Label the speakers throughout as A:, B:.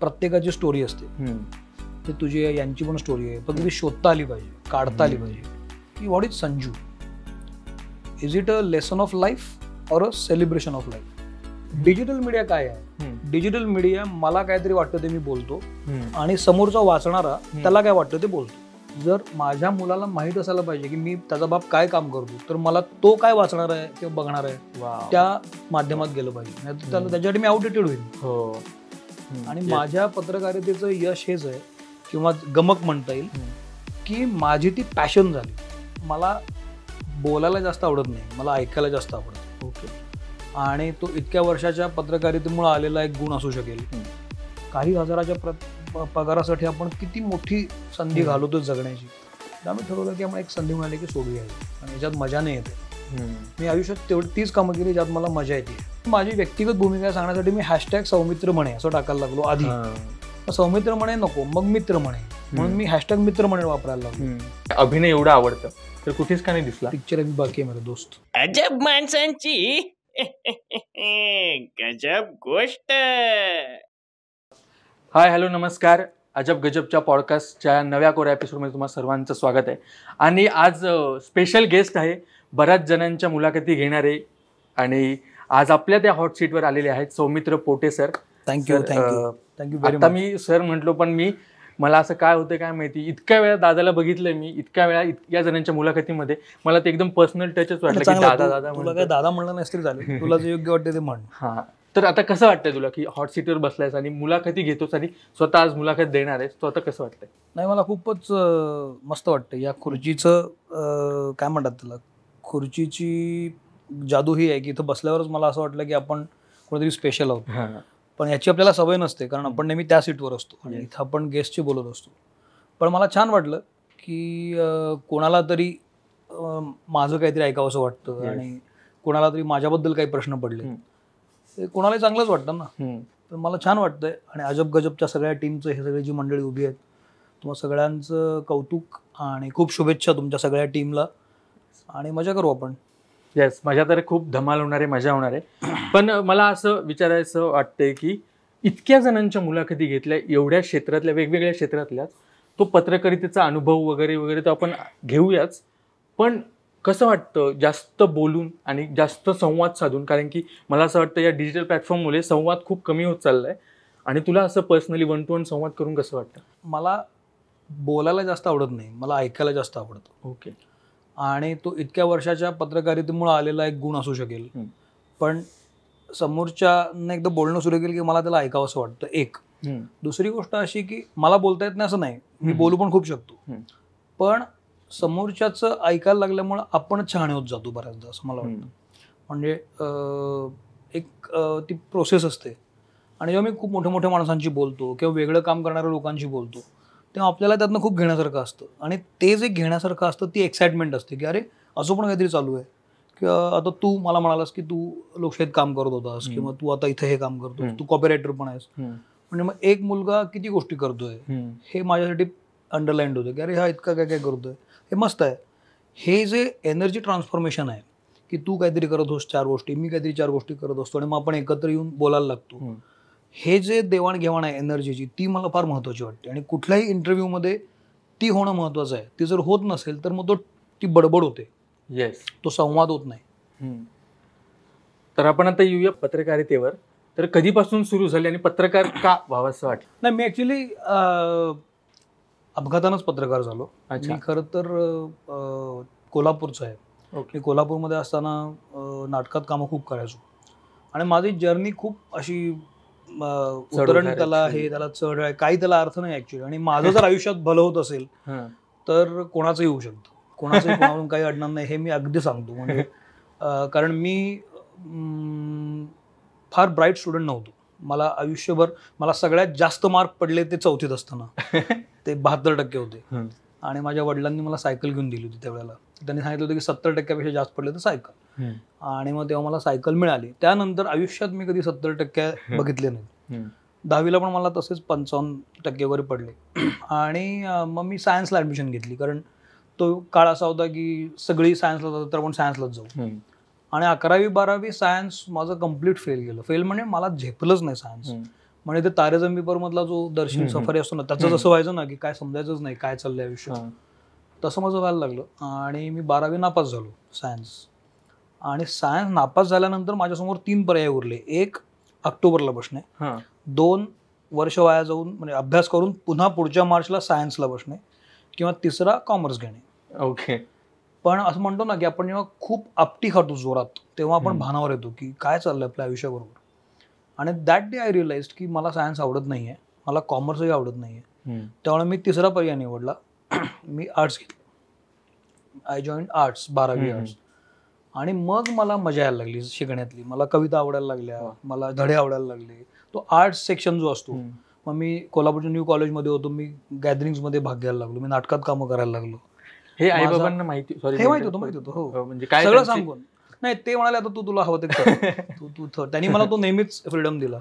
A: प्रत्येकाची स्टोरी असते ते तुझी यांची पण स्टोरी आहे पण ती शोधता आली पाहिजे काढता आली पाहिजे की what is Sanju is it a lesson of life और a celebration of life digital media काय आहे डिजिटल मीडिया मला काहीतरी वाटतं ते मी बोलतो आणि समोरचा वाचणारा त्याला काय वाटतं ते बोलतो जर माझ्या मुलाला माहीत असायला पाहिजे की मी त्याचा बाप काय काम करतो तर मला तो काय वाचणार आहे किंवा बघणार आहे त्या माध्यमात गेलं पाहिजे त्याला त्याच्यासाठी मी आउटडेटेड होईल हो. आणि माझ्या पत्रकारितेचं यश हेच आहे किंवा गमक म्हणता येईल की माझी ती पॅशन झाली मला बोलायला जास्त आवडत नाही मला ऐकायला जास्त आवडत ओके आणि तो इतक्या वर्षाच्या पत्रकारितेमुळे आलेला एक गुण असू शकेल काही हजाराच्या प्र पगारासाठी आपण किती मोठी संधी घालवतो जगण्याची त्यामुळे ठरवलं की आम्हाला एक संधी म्हणाली की सोडूया आणि याच्यात मजा नाही येते मी आयुष्यात तेवढी तीच कामं केली ज्यात मला मजा येते माझी व्यक्तिगत भूमिका सांगण्यासाठी मी हॅशटॅग सौमित्र म्हणे असं टाकायला लागलो आधी सौमित्र म्हणे नको मग मित्र म्हणे म्हणून मी हॅशटॅग मित्र म्हणे वापरायला लागलो
B: अभिनय एवढा आवडतं
A: तर कुठेच का नाही दिसला पिक्चर अभी बाकी आहे दोस्त अजब माणसांची गजब गोष्ट
B: हाय हॅलो नमस्कार अजब गजबच्या पॉडकास्टच्या नव्या कोऱ्या एपिसोडमध्ये तुम्हाला सर्वांचं स्वागत आहे आणि आज स्पेशल गेस्ट आहे बऱ्याच जणांच्या मुलाखती घेणारे आणि आज आपल्या त्या हॉट सीटवर आलेले आहेत Saumitra Pote sir thank you thank you thank you आता मी सर म्हटलो पण मी मला असं काय होतं काय माहिती इतक्या वेळा दादाला बघितलंय मी इतक्या वेळा इतक्या जणांच्या मुलाखतीमध्ये मला ते एकदम पर्सनल टचच वाटलं दादा दादा दादा म्हणलं नसतील झालं तुला जे योग्य वाटतं ते म्हण तर आता कसं वाटतंय तुला की हॉट सीटवर बसलायस आणि मुलाखती घेतोस आणि स्वतः आज मुलाखत देणार आहेस तो आता कसं वाटतंय
A: नाही मला खूपच मस्त वाटतं या खुर्चीचं काय म्हणतात तुला खुर्चीची जादू ही आहे की इथं बसल्यावरच मला असं वाटलं की आपण कोणीतरी स्पेशल आहोत पण याची आपल्याला सवय नसते कारण आपण नेहमी त्या सीटवर असतो आणि इथं आपण गेस्टची बोलत असतो पण मला छान वाटलं की कोणाला तरी माझं काहीतरी असं वाटतं आणि कोणाला तरी माझ्याबद्दल काही प्रश्न पडले ते कोणालाही चांगलंच वाटतं ना तर मला छान वाटतंय आणि अजब गजबच्या सगळ्या टीमचं हे सगळी जी मंडळी उभी आहेत तुम्हाला सगळ्यांचं कौतुक आणि खूप शुभेच्छा तुमच्या सगळ्या टीमला आणि मजा करू आपण येस मजा तर खूप धमाल होणार
B: आहे मजा होणार आहे पण मला असं विचारायचं वाटतंय की इतक्या जणांच्या मुलाखती घेतल्या एवढ्या क्षेत्रातल्या वेगवेगळ्या क्षेत्रातल्या तो पत्रकारितेचा अनुभव वगैरे वगैरे तो आपण घेऊयाच पण कसं वाटतं जास्त बोलून आणि जास्त संवाद साधून कारण की मला असं वाटतं या डिजिटल प्लॅटफॉर्ममुळे संवाद खूप कमी होत चालला आहे आणि तुला असं पर्सनली
A: वन टू वन संवाद करून कसं वाटतं मला बोलायला जास्त आवडत नाही मला ऐकायला जास्त आवडतं ओके आणि तो इतक्या वर्षाच्या पत्रकारितेमुळे आलेला एक गुण असू शकेल पण समोरच्याने एकदा बोलणं सुरू केलं की मला त्याला ऐकावं असं वाटतं एक दुसरी गोष्ट अशी की मला बोलता येत नाही असं नाही मी बोलू पण खूप शकतो पण समोरच्याचं ऐकायला लागल्यामुळं आपण छान होत जातो बऱ्याचदा असं मला वाटतं म्हणजे एक ती प्रोसेस असते आणि जेव्हा मी खूप मोठ्या मोठ्या माणसांशी बोलतो किंवा वेगळं काम करणाऱ्या लोकांशी बोलतो तेव्हा आपल्याला त्यातनं खूप घेण्यासारखं असतं आणि ते जे घेण्यासारखं असतं ती एक्साइटमेंट असते की अरे असं पण काहीतरी चालू आहे की आता तू मला म्हणालास की तू लोकशाहीत काम करत होतास किंवा तू आता इथे हे काम करतो तू कॉपरेटर पण आहेस म्हणजे मग एक मुलगा किती गोष्टी करतोय हे माझ्यासाठी अंडरलाईंड होतं की अरे हा इतका काय काय करतोय हे मस्त आहे हे जे एनर्जी ट्रान्सफॉर्मेशन आहे की तू काहीतरी करत होस चार गोष्टी मी काहीतरी चार गोष्टी करत असतो आणि मग आपण एकत्र येऊन बोलायला लागतो हे जे देवाणघेवाण आहे एनर्जीची ती मला फार महत्वाची वाटते आणि कुठल्याही इंटरव्ह्यूमध्ये ती होणं महत्वाचं आहे ती जर होत नसेल तर मग तो ती बडबड होते येस तो संवाद होत
B: नाही तर आपण आता येऊया पत्रकारितेवर तर कधीपासून सुरू झाली आणि पत्रकार का व्हावं असं वाटलं
A: नाही मी ॲक्च्युली अपघातानच पत्रकार झालो मी खरं तर कोल्हापूरचं आहे मी कोल्हापूरमध्ये असताना नाटकात कामं खूप करायचो आणि माझी जर्नी खूप अशी उतरण त्याला हे त्याला चढ आहे काही त्याला अर्थ नाही ऍक्च्युली आणि माझं जर आयुष्यात भलं होत असेल तर कोणाचं येऊ शकतं कोणाचं कोणावरून काही अडणार नाही हे मी अगदी सांगतो म्हणजे कारण मी फार ब्राईट स्टुडंट नव्हतो मला आयुष्यभर मला सगळ्यात जास्त मार्क पडले ते चौथीत असताना ते बहात्तर टक्के होते आणि माझ्या वडिलांनी मला सायकल घेऊन दिली होती त्यावेळेला त्यांनी सांगितलं होतं की सत्तर टक्क्यापेक्षा जास्त पडले तर सायकल आणि मग तेव्हा मला सायकल मिळाली त्यानंतर आयुष्यात मी कधी सत्तर टक्के बघितले नाही दहावीला पण मला तसेच पंचावन्न टक्के वगैरे पडले आणि मग मी सायन्सला ऍडमिशन घेतली कारण तो काळ असा होता की सगळी सायन्सला तर आपण सायन्सलाच जाऊ आणि अकरावी बारावी सायन्स माझं कम्प्लीट फेल गेलं फेल म्हणजे मला झेपलंच नाही सायन्स म्हणजे ते तारे जमीपर मधला जो दर्शन सफारी असतो ना त्याचं जसं व्हायचं ना की काय समजायचंच नाही काय चाललंय आयुष्य तसं माझं व्हायला लागलं आणि मी बारावी नापास झालो सायन्स आणि सायन्स नापास झाल्यानंतर माझ्यासमोर तीन पर्याय उरले एक ऑक्टोबरला बसणे दोन वर्ष वाया जाऊन म्हणजे अभ्यास करून पुन्हा पुढच्या मार्चला सायन्सला बसणे किंवा तिसरा कॉमर्स घेणे ओके पण असं म्हणतो ना की आपण जेव्हा खूप आपटी खातो जोरात तेव्हा आपण भानावर येतो की काय चाललंय आपल्या आयुष्याबरोबर आणि दॅट डे आय रिअलाइज की मला सायन्स आवडत नाहीये मला कॉमर्सही आवडत नाहीये त्यामुळे मी तिसरा पर्याय निवडला मी आर्ट्स घेतलं आय जॉईन आर्ट्स बारावी आर्ट्स आणि मग मला मजा यायला लागली शिकण्यातली मला कविता आवडायला लागल्या हो. मला धडे आवडायला लागले तो आर्ट्स सेक्शन जो असतो मग मी कोल्हापूरच्या न्यू कॉलेजमध्ये होतो मी गॅदरिंगमध्ये भाग घ्यायला लागलो मी नाटकात कामं करायला लागलो
C: हे आई बाबांना माहिती हे माहिती होतं
A: माहिती होतं हो, हो म्हणजे काय सगळं सांगून नाही ते म्हणाले आता तू तुला हवं ते तू तू त्यांनी मला तो नेहमीच फ्रीडम दिला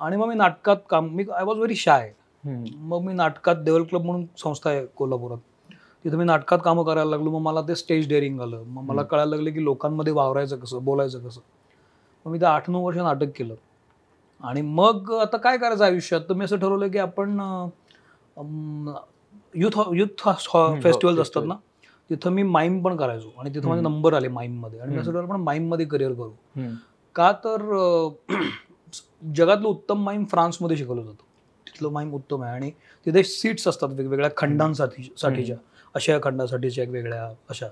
A: आणि मग मी नाटकात काम मी आय वॉज व्हेरी शाय मग मी नाटकात देवल क्लब म्हणून संस्था आहे कोल्हापुरात तिथं मी नाटकात कामं करायला लागलो मग मला ते स्टेज डेअरिंग आलं मग मला कळायला लागलं की लोकांमध्ये वावरायचं कसं बोलायचं कसं मग मी ते आठ नऊ वर्ष नाटक केलं आणि मग आता काय करायचं आयुष्यात तर मी असं ठरवलं की आपण युथ युथ फेस्टिवल्स असतात ना तिथं मी माईम पण करायचो आणि तिथं माझे नंबर आले माईम मध्ये आणि मी असं ठरवलं पण मध्ये करिअर करू का तर जगातलं उत्तम माईम फ्रान्समध्ये शिकवलं जातं तिथलं माईम उत्तम आहे आणि तिथे सीट्स असतात वेगवेगळ्या खंडांसाठी साठीच्या अशा खंडासाठीच्या एक वेगळ्या अशा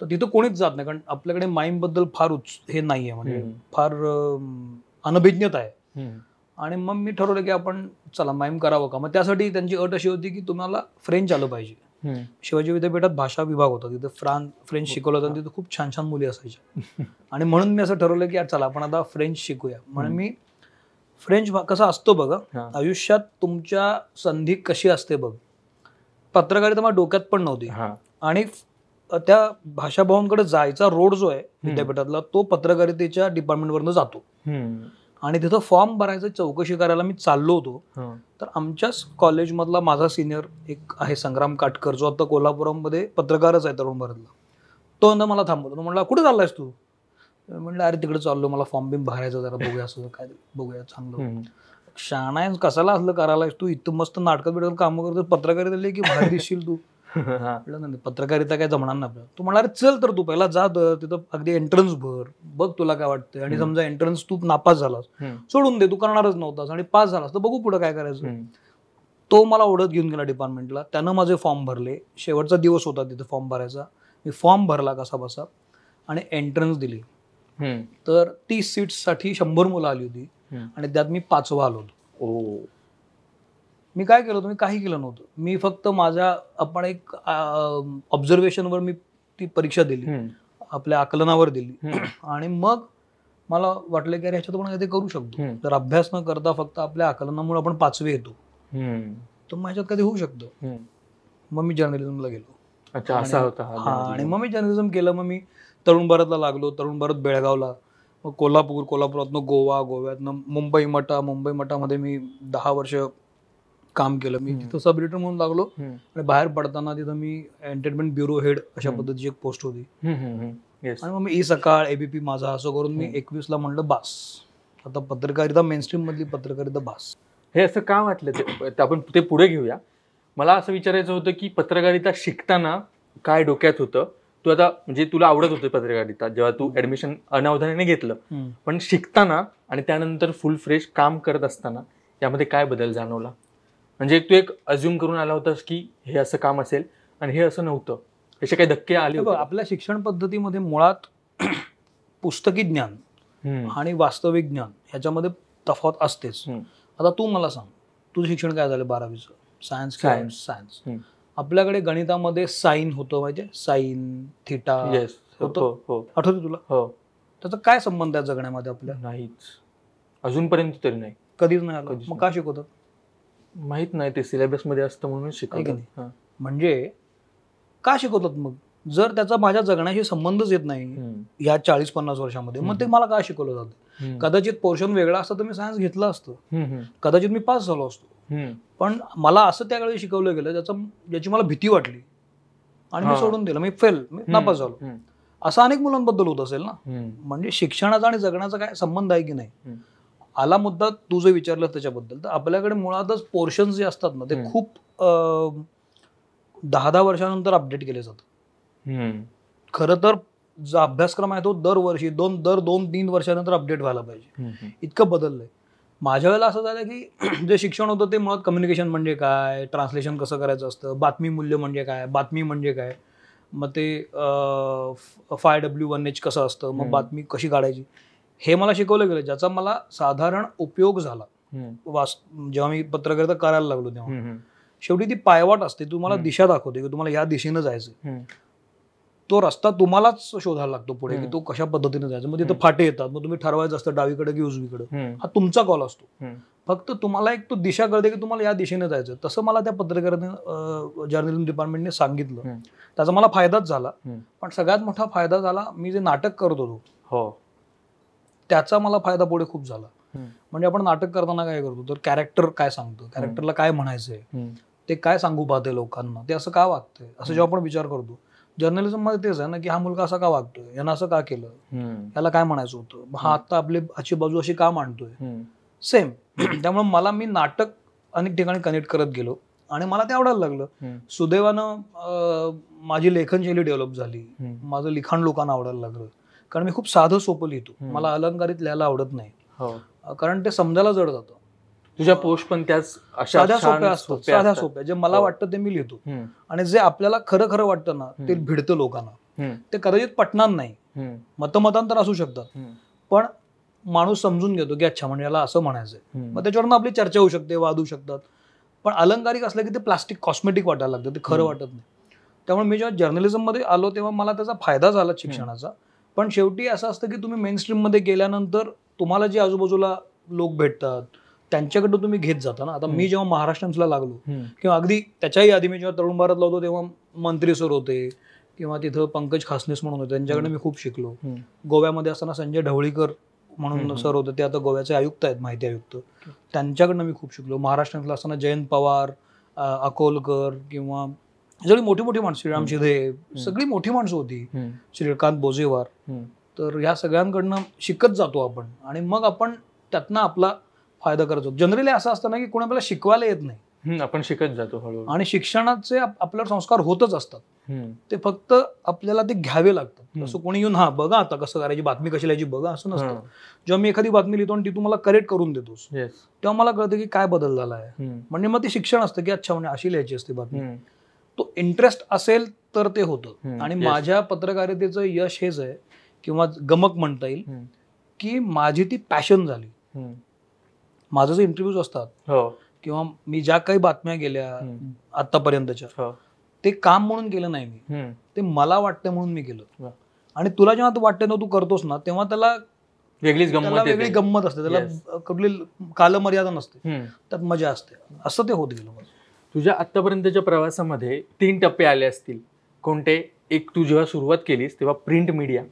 A: तर तिथं कोणीच जात नाही कारण आपल्याकडे माईमबद्दल म्हणजे फार उच्च हे नाही आहे म्हणजे फार अनभिज्ञता आहे आणि मग मी ठरवलं की आपण चला माईम करावं का मग त्यासाठी त्यांची अट अशी होती की तुम्हाला फ्रेंच आलं पाहिजे शिवाजी विद्यापीठात भाषा विभाग होता तिथे फ्रान्स फ्रेंच शिकवलं होतं तिथे खूप छान छान मुली असायच्या आणि म्हणून मी असं ठरवलं की चला आपण आता फ्रेंच शिकूया म्हणून मी फ्रेंच कसा असतो बघा आयुष्यात तुमच्या संधी कशी असते बघ पत्रकारिता मला डोक्यात पण नव्हती आणि त्या कडे जायचा रोड जो आहे विद्यापीठातला तो पत्रकारितेच्या डिपार्टमेंटवरनं जातो आणि तिथं फॉर्म भरायचं चौकशी करायला मी चाललो होतो तर आमच्याच कॉलेजमधला माझा सिनियर एक आहे संग्राम काटकर जो आता कोल्हापुरामध्ये पत्रकारच आहे तरुण भरतला तो ना मला थांबवतो म्हणला कुठे चाललायस तू म्हणलं अरे तिकडे चाललो मला फॉर्म बिम भरायचं जरा बघूया असं काय बघूया चांगलं शाणा कसाला असलं करायला तू इतकं मस्त नाटकं बिडकं कामं करतो पत्रकारिता लिहि की बाहेर दिसशील तू नाही पत्रकारिता काय जमणार ना तू म्हणणार चल तर तू पहिला जा तिथं अगदी एंट्रन्स भर बघ तुला काय वाटतं आणि समजा एंट्रन्स तू नापास झालास सोडून दे तू करणारच नव्हतास आणि पास झालास तर बघू पुढे काय करायचं तो मला ओढत घेऊन गेला डिपार्टमेंटला त्यानं माझे फॉर्म भरले शेवटचा दिवस होता तिथे फॉर्म भरायचा मी फॉर्म भरला कसा बसा आणि एंट्रन्स दिली तर तीस साठी शंभर मुलं आली होती आणि त्यात मी पाचवा आलो होतो मी काय केलं होतं मी काही केलं नव्हतं मी फक्त माझ्या आपण एक ऑब्झर्वेशनवर मी ती परीक्षा दिली आपल्या आकलनावर दिली आणि मग मला वाटलं की अरे ह्याच्यात आपण कधी करू शकतो तर अभ्यास न करता फक्त आपल्या आकलनामुळे आपण पाचवे येतो तर मग ह्याच्यात कधी होऊ शकतो मग मी जर्नलिझमला गेलो अच्छा असा होता आणि मग मी जर्नलिझम केलं मग मी तरुण भारतला लागलो तरुण भारत बेळगावला मग कोल्हापूर कोल्हापुरातनं गोवा गोव्यातनं मुंबई मठा मुंबई मठामध्ये मी दहा वर्ष काम केलं मी तिथं सब एडिटर म्हणून लागलो आणि बाहेर पडताना तिथं मी एंटरटेनमेंट ब्युरो हेड अशा पद्धतीची एक पोस्ट होती
C: आणि
A: मग मी ई सकाळ एबीपी माझा असं करून मी एकवीसला म्हणलं बास आता पत्रकारिता स्ट्रीम मधली पत्रकारिता बास हे असं का वाटलं ते आपण ते पुढे घेऊया
B: मला असं विचारायचं होतं की पत्रकारिता शिकताना काय डोक्यात होतं तू आता म्हणजे तुला आवडत होते पत्रकारिता जेव्हा तू ऍडमिशन अनावधानाने घेतलं पण शिकताना आणि त्यानंतर फुल फ्रेश काम करत असताना यामध्ये काय बदल जाणवला म्हणजे तू एक अज्युम करून आला होतास की हे असं काम असेल आणि हे असं नव्हतं
A: असे काही धक्के आले आपल्या शिक्षण पद्धतीमध्ये मुळात पुस्तकी ज्ञान आणि वास्तविक ज्ञान ह्याच्यामध्ये तफावत असतेच आता तू मला सांग तुझं शिक्षण काय झालं बारावीचं सायन्स सायन्स सायन्स आपल्याकडे गणितामध्ये साईन होतो म्हणजे साईन थिटा होतो हो, हो, हो. तुला हो त्याचा काय संबंध आहे जगण्यामध्ये आपल्या नाहीच अजूनपर्यंत तरी नाही कधीच नाही मग का शिकवतात माहित नाही ते सिलेबस मध्ये असतं म्हणून शिकवतात म्हणजे का शिकवतात मग जर त्याचा माझ्या जगण्याशी संबंधच येत नाही या चाळीस पन्नास वर्षामध्ये मग ते मला काय शिकवलं जातं कदाचित पोर्शन वेगळा असतं तर मी सायन्स घेतलं असतं कदाचित मी पास झालो असतो पण मला असं त्यावेळी शिकवलं गेलं ज्याचं ज्याची मला भीती वाटली आणि मी सोडून दिलं मी फेल मी नापास झालो असं अनेक मुलांबद्दल होत असेल ना म्हणजे शिक्षणाचा आणि जगण्याचा काय संबंध आहे की नाही आला मुद्दा तू जे विचारलं त्याच्याबद्दल तर आपल्याकडे मुळातच पोर्शन जे असतात ना ते खूप दहा दहा वर्षानंतर अपडेट केले जात खर तर जो अभ्यासक्रम आहे तो दरवर्षी दोन दर दोन तीन वर्षानंतर अपडेट व्हायला पाहिजे इतकं बदललंय माझ्या वेळेला असं झालं की जे शिक्षण होतं ते मुळात कम्युनिकेशन म्हणजे काय ट्रान्सलेशन कसं करायचं असतं बातमी मूल्य म्हणजे काय बातमी म्हणजे काय मग ते फाय डब्ल्यू वन एच कसं असतं मग बातमी कशी काढायची हे मला शिकवलं गेलं ज्याचा मला साधारण उपयोग झाला वास जेव्हा मी पत्रकारिता करायला लागलो तेव्हा शेवटी ती पायवाट असते तुम्हाला दिशा दाखवते की तुम्हाला या दिशेनं जायचं तो रस्ता तुम्हालाच शोधायला लागतो पुढे की तो कशा पद्धतीने जायचं मग म्हणजे तिथे फाटे येतात मग तुम्ही ठरवायचं असतं डावीकडे की उजवीकडे हा तुमचा कॉल असतो फक्त तुम्हाला एक तो दिशा कळते की तुम्हाला या दिशेने जायचं तसं मला त्या पत्रकारांनी जर्नलिझम डिपार्टमेंटने सांगितलं त्याचा मला फायदाच झाला पण सगळ्यात मोठा फायदा झाला मी जे नाटक करत होतो हो. त्याचा मला फायदा पुढे खूप झाला म्हणजे आपण नाटक करताना काय करतो तर कॅरेक्टर काय सांगतो कॅरेक्टरला काय म्हणायचंय ते काय सांगू पाहते लोकांना ते असं का वागतंय असं जेव्हा आपण विचार करतो जर्नलिझम मध्ये तेच आहे ना की हा मुलगा असा का वागतोय यानं असं का केलं याला काय म्हणायचं होतं हा आता आपली अशी बाजू अशी का मांडतोय सेम त्यामुळे मला मी नाटक अनेक ठिकाणी कनेक्ट करत गेलो आणि मला ते आवडायला लागलं सुदैवानं माझी लेखनशैली डेव्हलप झाली माझं लिखाण लोकांना आवडायला लागलं कारण मी खूप साधं सोपं लिहितो मला अलंकारित लिहायला आवडत नाही हो. कारण ते समजायला जड जातं
B: तुझ्या हो. पोस्ट पण त्याच साध्या
A: सोप्या असतात साध्या सोप्या जे मला हो. वाटतं ते मी लिहितो आणि जे आपल्याला खरं खरं वाटतं ना ते भिडतं लोकांना ते कदाचित पटणार नाही मतमतांतर असू शकतात पण माणूस समजून घेतो की अच्छा म्हणजे याला असं म्हणायचंय मग त्याच्यावरून आपली चर्चा होऊ शकते वाद होऊ शकतात पण अलंकारिक असलं की ते प्लास्टिक कॉस्मेटिक वाटायला लागतं ते खरं वाटत नाही त्यामुळे मी जेव्हा जर्नलिझम मध्ये आलो तेव्हा मला त्याचा फायदा झाला शिक्षणाचा पण शेवटी असं असतं की तुम्ही मेन मध्ये गेल्यानंतर तुम्हाला जे आजूबाजूला लोक भेटतात त्यांच्याकडनं तुम्ही घेत जाता ना आता मी जेव्हा महाराष्ट्रांसला लागलो किंवा अगदी त्याच्याही आधी मी जेव्हा तरुण भारतला होतो तेव्हा मंत्री सर होते किंवा तिथं पंकज खासनेस म्हणून होते त्यांच्याकडे मी खूप शिकलो गोव्यामध्ये असताना संजय ढवळीकर म्हणून सर होते ते आता गोव्याचे आयुक्त आहेत माहिती आयुक्त त्यांच्याकडनं मी खूप शिकलो महाराष्ट्रातला असताना जयंत पवार अकोलकर किंवा सगळी मोठी मोठी माणसं श्रीराम शिधे सगळी मोठी माणसं होती श्रीकांत बोजेवार तर ह्या सगळ्यांकडनं शिकत जातो आपण आणि मग आपण त्यातनं आपला फायदा करतो जनरली असं असतं ना की कोणी आपल्याला शिकवायला येत नाही आपण शिकत जातो हळूहळू आणि शिक्षणाचे आपल्यावर संस्कार होतच असतात ते फक्त आपल्याला ते घ्यावे लागतात असं कोणी येऊन हा बघा आता कसं करायची बातमी कशी लिहायची बघा असं नसतं जेव्हा मी एखादी बातमी लिहितो आणि ती तुम्हाला करेक्ट करून देतोस तेव्हा मला कळतं की काय बदल झाला आहे म्हणजे मग ते शिक्षण असतं की अच्छा म्हणजे अशी लिहायची असते बातमी तो इंटरेस्ट असेल तर ते होतं आणि माझ्या पत्रकारितेचं यश हेच आहे किंवा गमक म्हणता येईल की माझी ती पॅशन झाली माझे जे इंटरव्ह्यूज असतात हो. किंवा मी ज्या काही बातम्या गेल्या आतापर्यंतच्या हो. ते काम म्हणून केलं नाही मी ते मला वाटतं म्हणून मी गेलो आणि तुला जेव्हा तू वाटतं तू करतोस ना तेव्हा त्याला वेगळीच गंमत वेगळी गंमत असते त्याला कुठली कालमर्यादा नसते त्यात मजा असते असं
B: ते होत गेलं तुझ्या आतापर्यंतच्या प्रवासामध्ये तीन टप्पे आले असतील कोणते एक तू जेव्हा सुरुवात केलीस तेव्हा प्रिंट मीडिया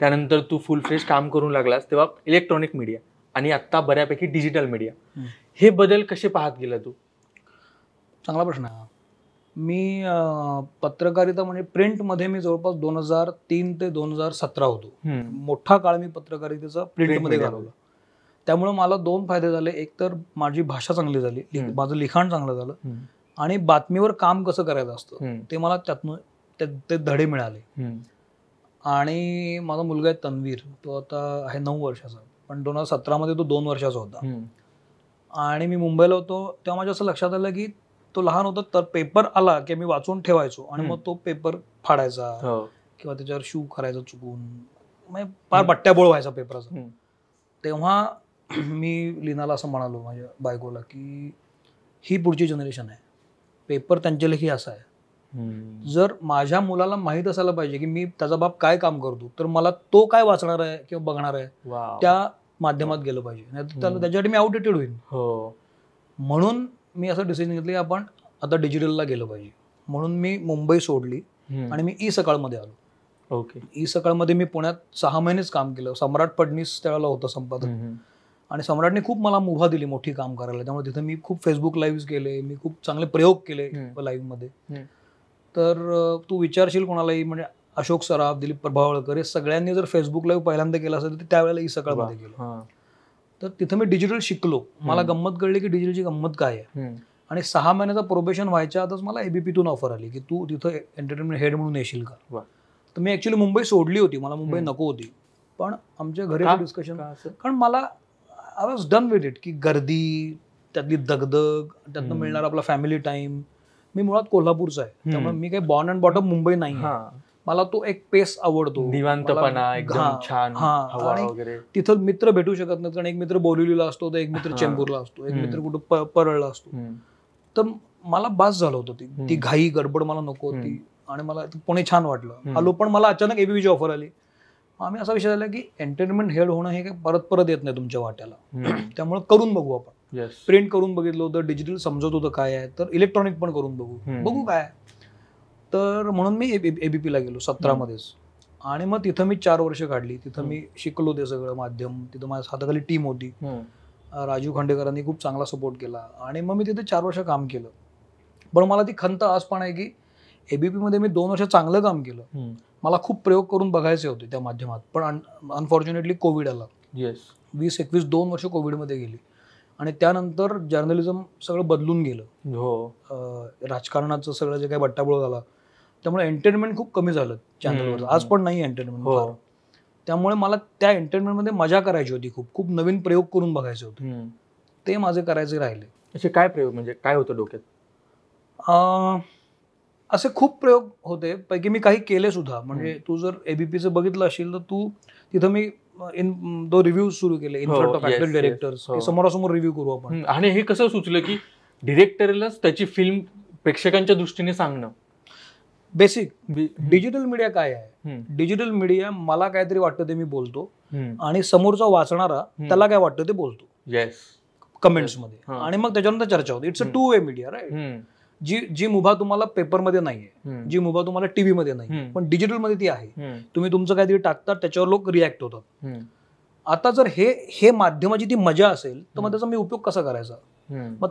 B: त्यानंतर तू फुल फ्रेश काम करून लागलास तेव्हा इलेक्ट्रॉनिक मीडिया आणि आत्ता बऱ्यापैकी डिजिटल मीडिया हे बदल कसे पाहत गेला तू
A: चांगला प्रश्न आहे मी पत्रकारिता म्हणजे प्रिंटमध्ये मी जवळपास दोन हजार तीन ते दोन हजार सतरा होतो मोठा काळ मी पत्रकारितेचा प्रिंटमध्ये घालवला त्यामुळे मला दोन फायदे झाले एक तर माझी भाषा चांगली झाली माझं लिखाण चांगलं झालं आणि बातमीवर काम कसं करायचं असतं ते मला त्यातनं ते धडे मिळाले आणि माझा मुलगा आहे तन्वीर तो आता आहे नऊ वर्षाचा पण दोन हजार सतरामध्ये तो दोन वर्षाचा होता आणि मी मुंबईला होतो तेव्हा माझ्या असं लक्षात आलं की तो लहान होता तर पेपर आला की मी वाचून ठेवायचो आणि मग तो पेपर फाडायचा हो. किंवा त्याच्यावर शू करायचा चुकून म्हणजे फार बट्ट्याबोळ व्हायचा पेपराचा तेव्हा मी लिनाला असं म्हणालो माझ्या बायकोला की ही पुढची जनरेशन आहे पेपर त्यांच्या लेखी असा आहे जर माझ्या मुलाला माहीत असायला पाहिजे की मी त्याचा बाप काय काम करतो तर मला तो काय वाचणार आहे किंवा बघणार आहे त्या माध्यमात हो. गेलं पाहिजे नाही हो. त्याच्यासाठी मी आउटडेटेड होईल हो म्हणून मी असं डिसिजन घेतलं की आपण आता डिजिटलला गेलो पाहिजे म्हणून मी मुंबई सोडली आणि मी ई सकाळमध्ये आलो ओके ई सकाळमध्ये मी पुण्यात सहा महिनेच काम केलं सम्राट फडणीस त्यावेळेला होतं संपादक आणि सम्राटने खूप मला मुभा दिली मोठी काम करायला त्यामुळे तिथे मी खूप फेसबुक लाईव्ह केले मी खूप चांगले प्रयोग केले लाईव्ह मध्ये तर तू विचारशील कोणालाही म्हणजे अशोक सराफ दिलीप प्रभावळकर हे सगळ्यांनी जर फेसबुक लाईव्ह पहिल्यांदा केला असेल तर त्यावेळेला ई सकाळमध्ये गेलो तर तिथं मी डिजिटल शिकलो मला गंमत कळली की डिजिटलची गंमत काय आहे आणि सहा महिन्याचा प्रोबेशन व्हायच्या आताच मला एबीपीतून ऑफर आली की तू तिथं एंटरटेनमेंट हेड म्हणून येशील का तर मी ऍक्च्युली मुंबई सोडली होती मला मुंबई नको होती पण आमच्या घरी डिस्कशन कारण मला I was done with it की गर्दी त्यातली दगदग त्यातनं मिळणारा आपला फॅमिली टाइम मी मुळात कोल्हापूरचा आहे त्यामुळे मी काही बॉर्न अँड बॉटम मुंबई नाही मला तो एक पेस आवडतो निवांतपणा एकदम छान वगैरे तिथं मित्र भेटू शकत नाही कारण एक मित्र बोरिवलीला असतो तर एक मित्र चेंबूरला असतो एक मित्र कुठं परळला असतो तर मला बास झालं होतं ती ती घाई गडबड मला नको होती आणि मला पुणे छान वाटलं आलो पण मला अचानक एबीबीची ऑफर आली आम्ही असा विषय झाला की एंटरटेनमेंट हेड होणं हे काय परत परत येत नाही तुमच्या वाट्याला त्यामुळे करून बघू आपण प्रिंट करून बघितलं होतं डिजिटल समजत होतं काय आहे तर इलेक्ट्रॉनिक पण करून बघू बघू काय तर म्हणून मी ला गेलो सतरामध्येच आणि मग तिथं मी चार वर्ष काढली तिथं मी शिकलो ते सगळं माध्यम तिथं माझ्या हाताखाली टीम होती राजीव खांडेकरांनी खूप चांगला सपोर्ट केला आणि मग मी तिथे चार वर्ष काम केलं पण मला ती खंत आज पण आहे की एबीपी मध्ये मी दोन वर्ष चांगलं काम केलं मला खूप प्रयोग करून बघायचे होते त्या माध्यमात पण अनफॉर्च्युनेटली कोविड आला येस वीस एकवीस दोन वर्ष कोविडमध्ये गेली आणि त्यानंतर जर्नलिझम सगळं बदलून गेलं हो राजकारणाचं सगळं जे काही बट्टाबोळ झाला त्यामुळे एंटरटेनमेंट खूप कमी झालं चॅनलवर आज पण नाही एंटरटेनमेंट हो. त्यामुळे मला त्या मध्ये मजा करायची होती खूप खूप नवीन प्रयोग करून बघायचे होते ते माझे करायचे राहिले असे काय प्रयोग म्हणजे काय होतं डोक्यात असे खूप प्रयोग होते पैकी मी काही केले सुद्धा म्हणजे तू जर एबीपीचं बघितलं असेल तर तू तिथं मी इन दो रिव्ह्यू सुरू केले in front of actor directors समोरासमोर रिव्ह्यू करू आपण
B: आणि हे कसं सुचलं की
A: डिरेक्टरलाच त्याची फिल्म प्रेक्षकांच्या दृष्टीने सांगणं बेसिक डिजिटल मीडिया काय आहे डिजिटल मीडिया मला काहीतरी वाटतं ते मी बोलतो आणि समोरचा वाचणारा त्याला काय वाटतं ते बोलतो कमेंट्स मध्ये आणि मग त्याच्यानंतर चर्चा होते it's a two way media right जी जी मुभा तुम्हाला पेपर मध्ये नाहीये जी मुभा तुम्हाला टीव्ही मध्ये नाही पण डिजिटल मध्ये ती आहे तुम्ही तुमचं काहीतरी टाकता त्याच्यावर लोक रिॲक्ट होतात आता जर हे हे माध्यमाची ती मजा असेल तर मग त्याचा मी उपयोग कसा करायचा मग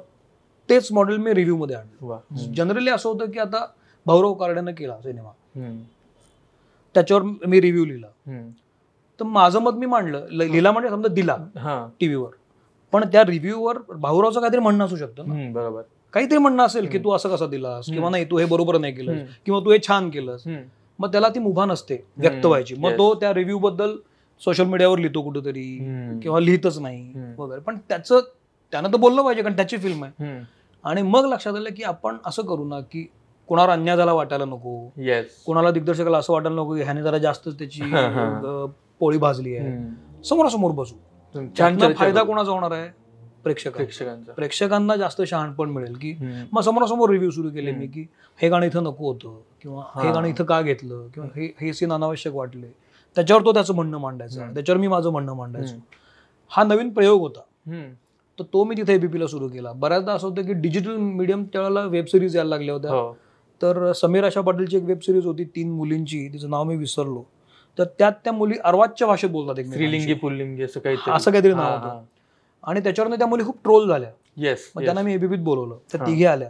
A: तेच मॉडेल मी रिव्ह्यू मध्ये
C: आणलं
A: जनरली असं होतं की आता भाऊराव कार्ड्यानं केला सिनेमा त्याच्यावर मी रिव्ह्यू लिहिला तर माझं मत मी मांडलं लिहिला म्हणजे समजा दिला टीव्हीवर पण त्या रिव्ह्यूवर भाऊरावचं काहीतरी म्हणणं असू शकतं बरोबर काहीतरी म्हणणं असेल की तू असं कसं दिलास किंवा नाही तू हे बरोबर नाही केलं किंवा तू हे छान केलंस मग त्याला ती मुभा नसते व्यक्त व्हायची मग तो त्या रिव्ह्यू बद्दल सोशल मीडियावर लिहितो कुठेतरी किंवा लिहितच नाही वगैरे पण त्याचं त्यानं तर बोललं पाहिजे कारण त्याची फिल्म आहे आणि मग लक्षात आलं की आपण असं करू ना की कोणाला अन्याय झाला वाटायला नको येस कोणाला दिग्दर्शकाला असं वाटायला नको की ह्याने जरा जास्त त्याची पोळी भाजली आहे समोरासमोर बसू छान फायदा कोणाचा होणार आहे प्रेक्षक प्रेक्षकांचा प्रेक्षकांना जास्त शहाणपण मिळेल की मग समोरासमोर रिव्ह्यू सुरू केले मी की हे गाणं इथं नको होतं
C: किंवा हे गाणं इथं
A: का घेतलं किंवा हे सीन अनावश्यक वाटले त्याच्यावर तो त्याचं म्हणणं मांडायचं त्याच्यावर मी माझं म्हणणं मांडायचं हा नवीन प्रयोग होता तर तो मी तिथे एबीपीला सुरू केला बऱ्याचदा असं होतं की डिजिटल मीडियम त्यावेळेला वेब सिरीज यायला लागल्या होत्या हो. तर समीर आशा पाटीलची एक वेब सिरीज होती तीन मुलींची तिचं नाव मी विसरलो तर त्यात त्या मुली अर्वाच्य भाषेत बोलतात एक स्त्रीलिंगी
B: पुल्लिंगी असं काही असं काहीतरी नाव होतं
A: आणि त्याच्यावरनं त्या मुली खूप ट्रोल झाल्या येस मग त्यांना मी एबीपीत बोलवलं तर तिघे आल्या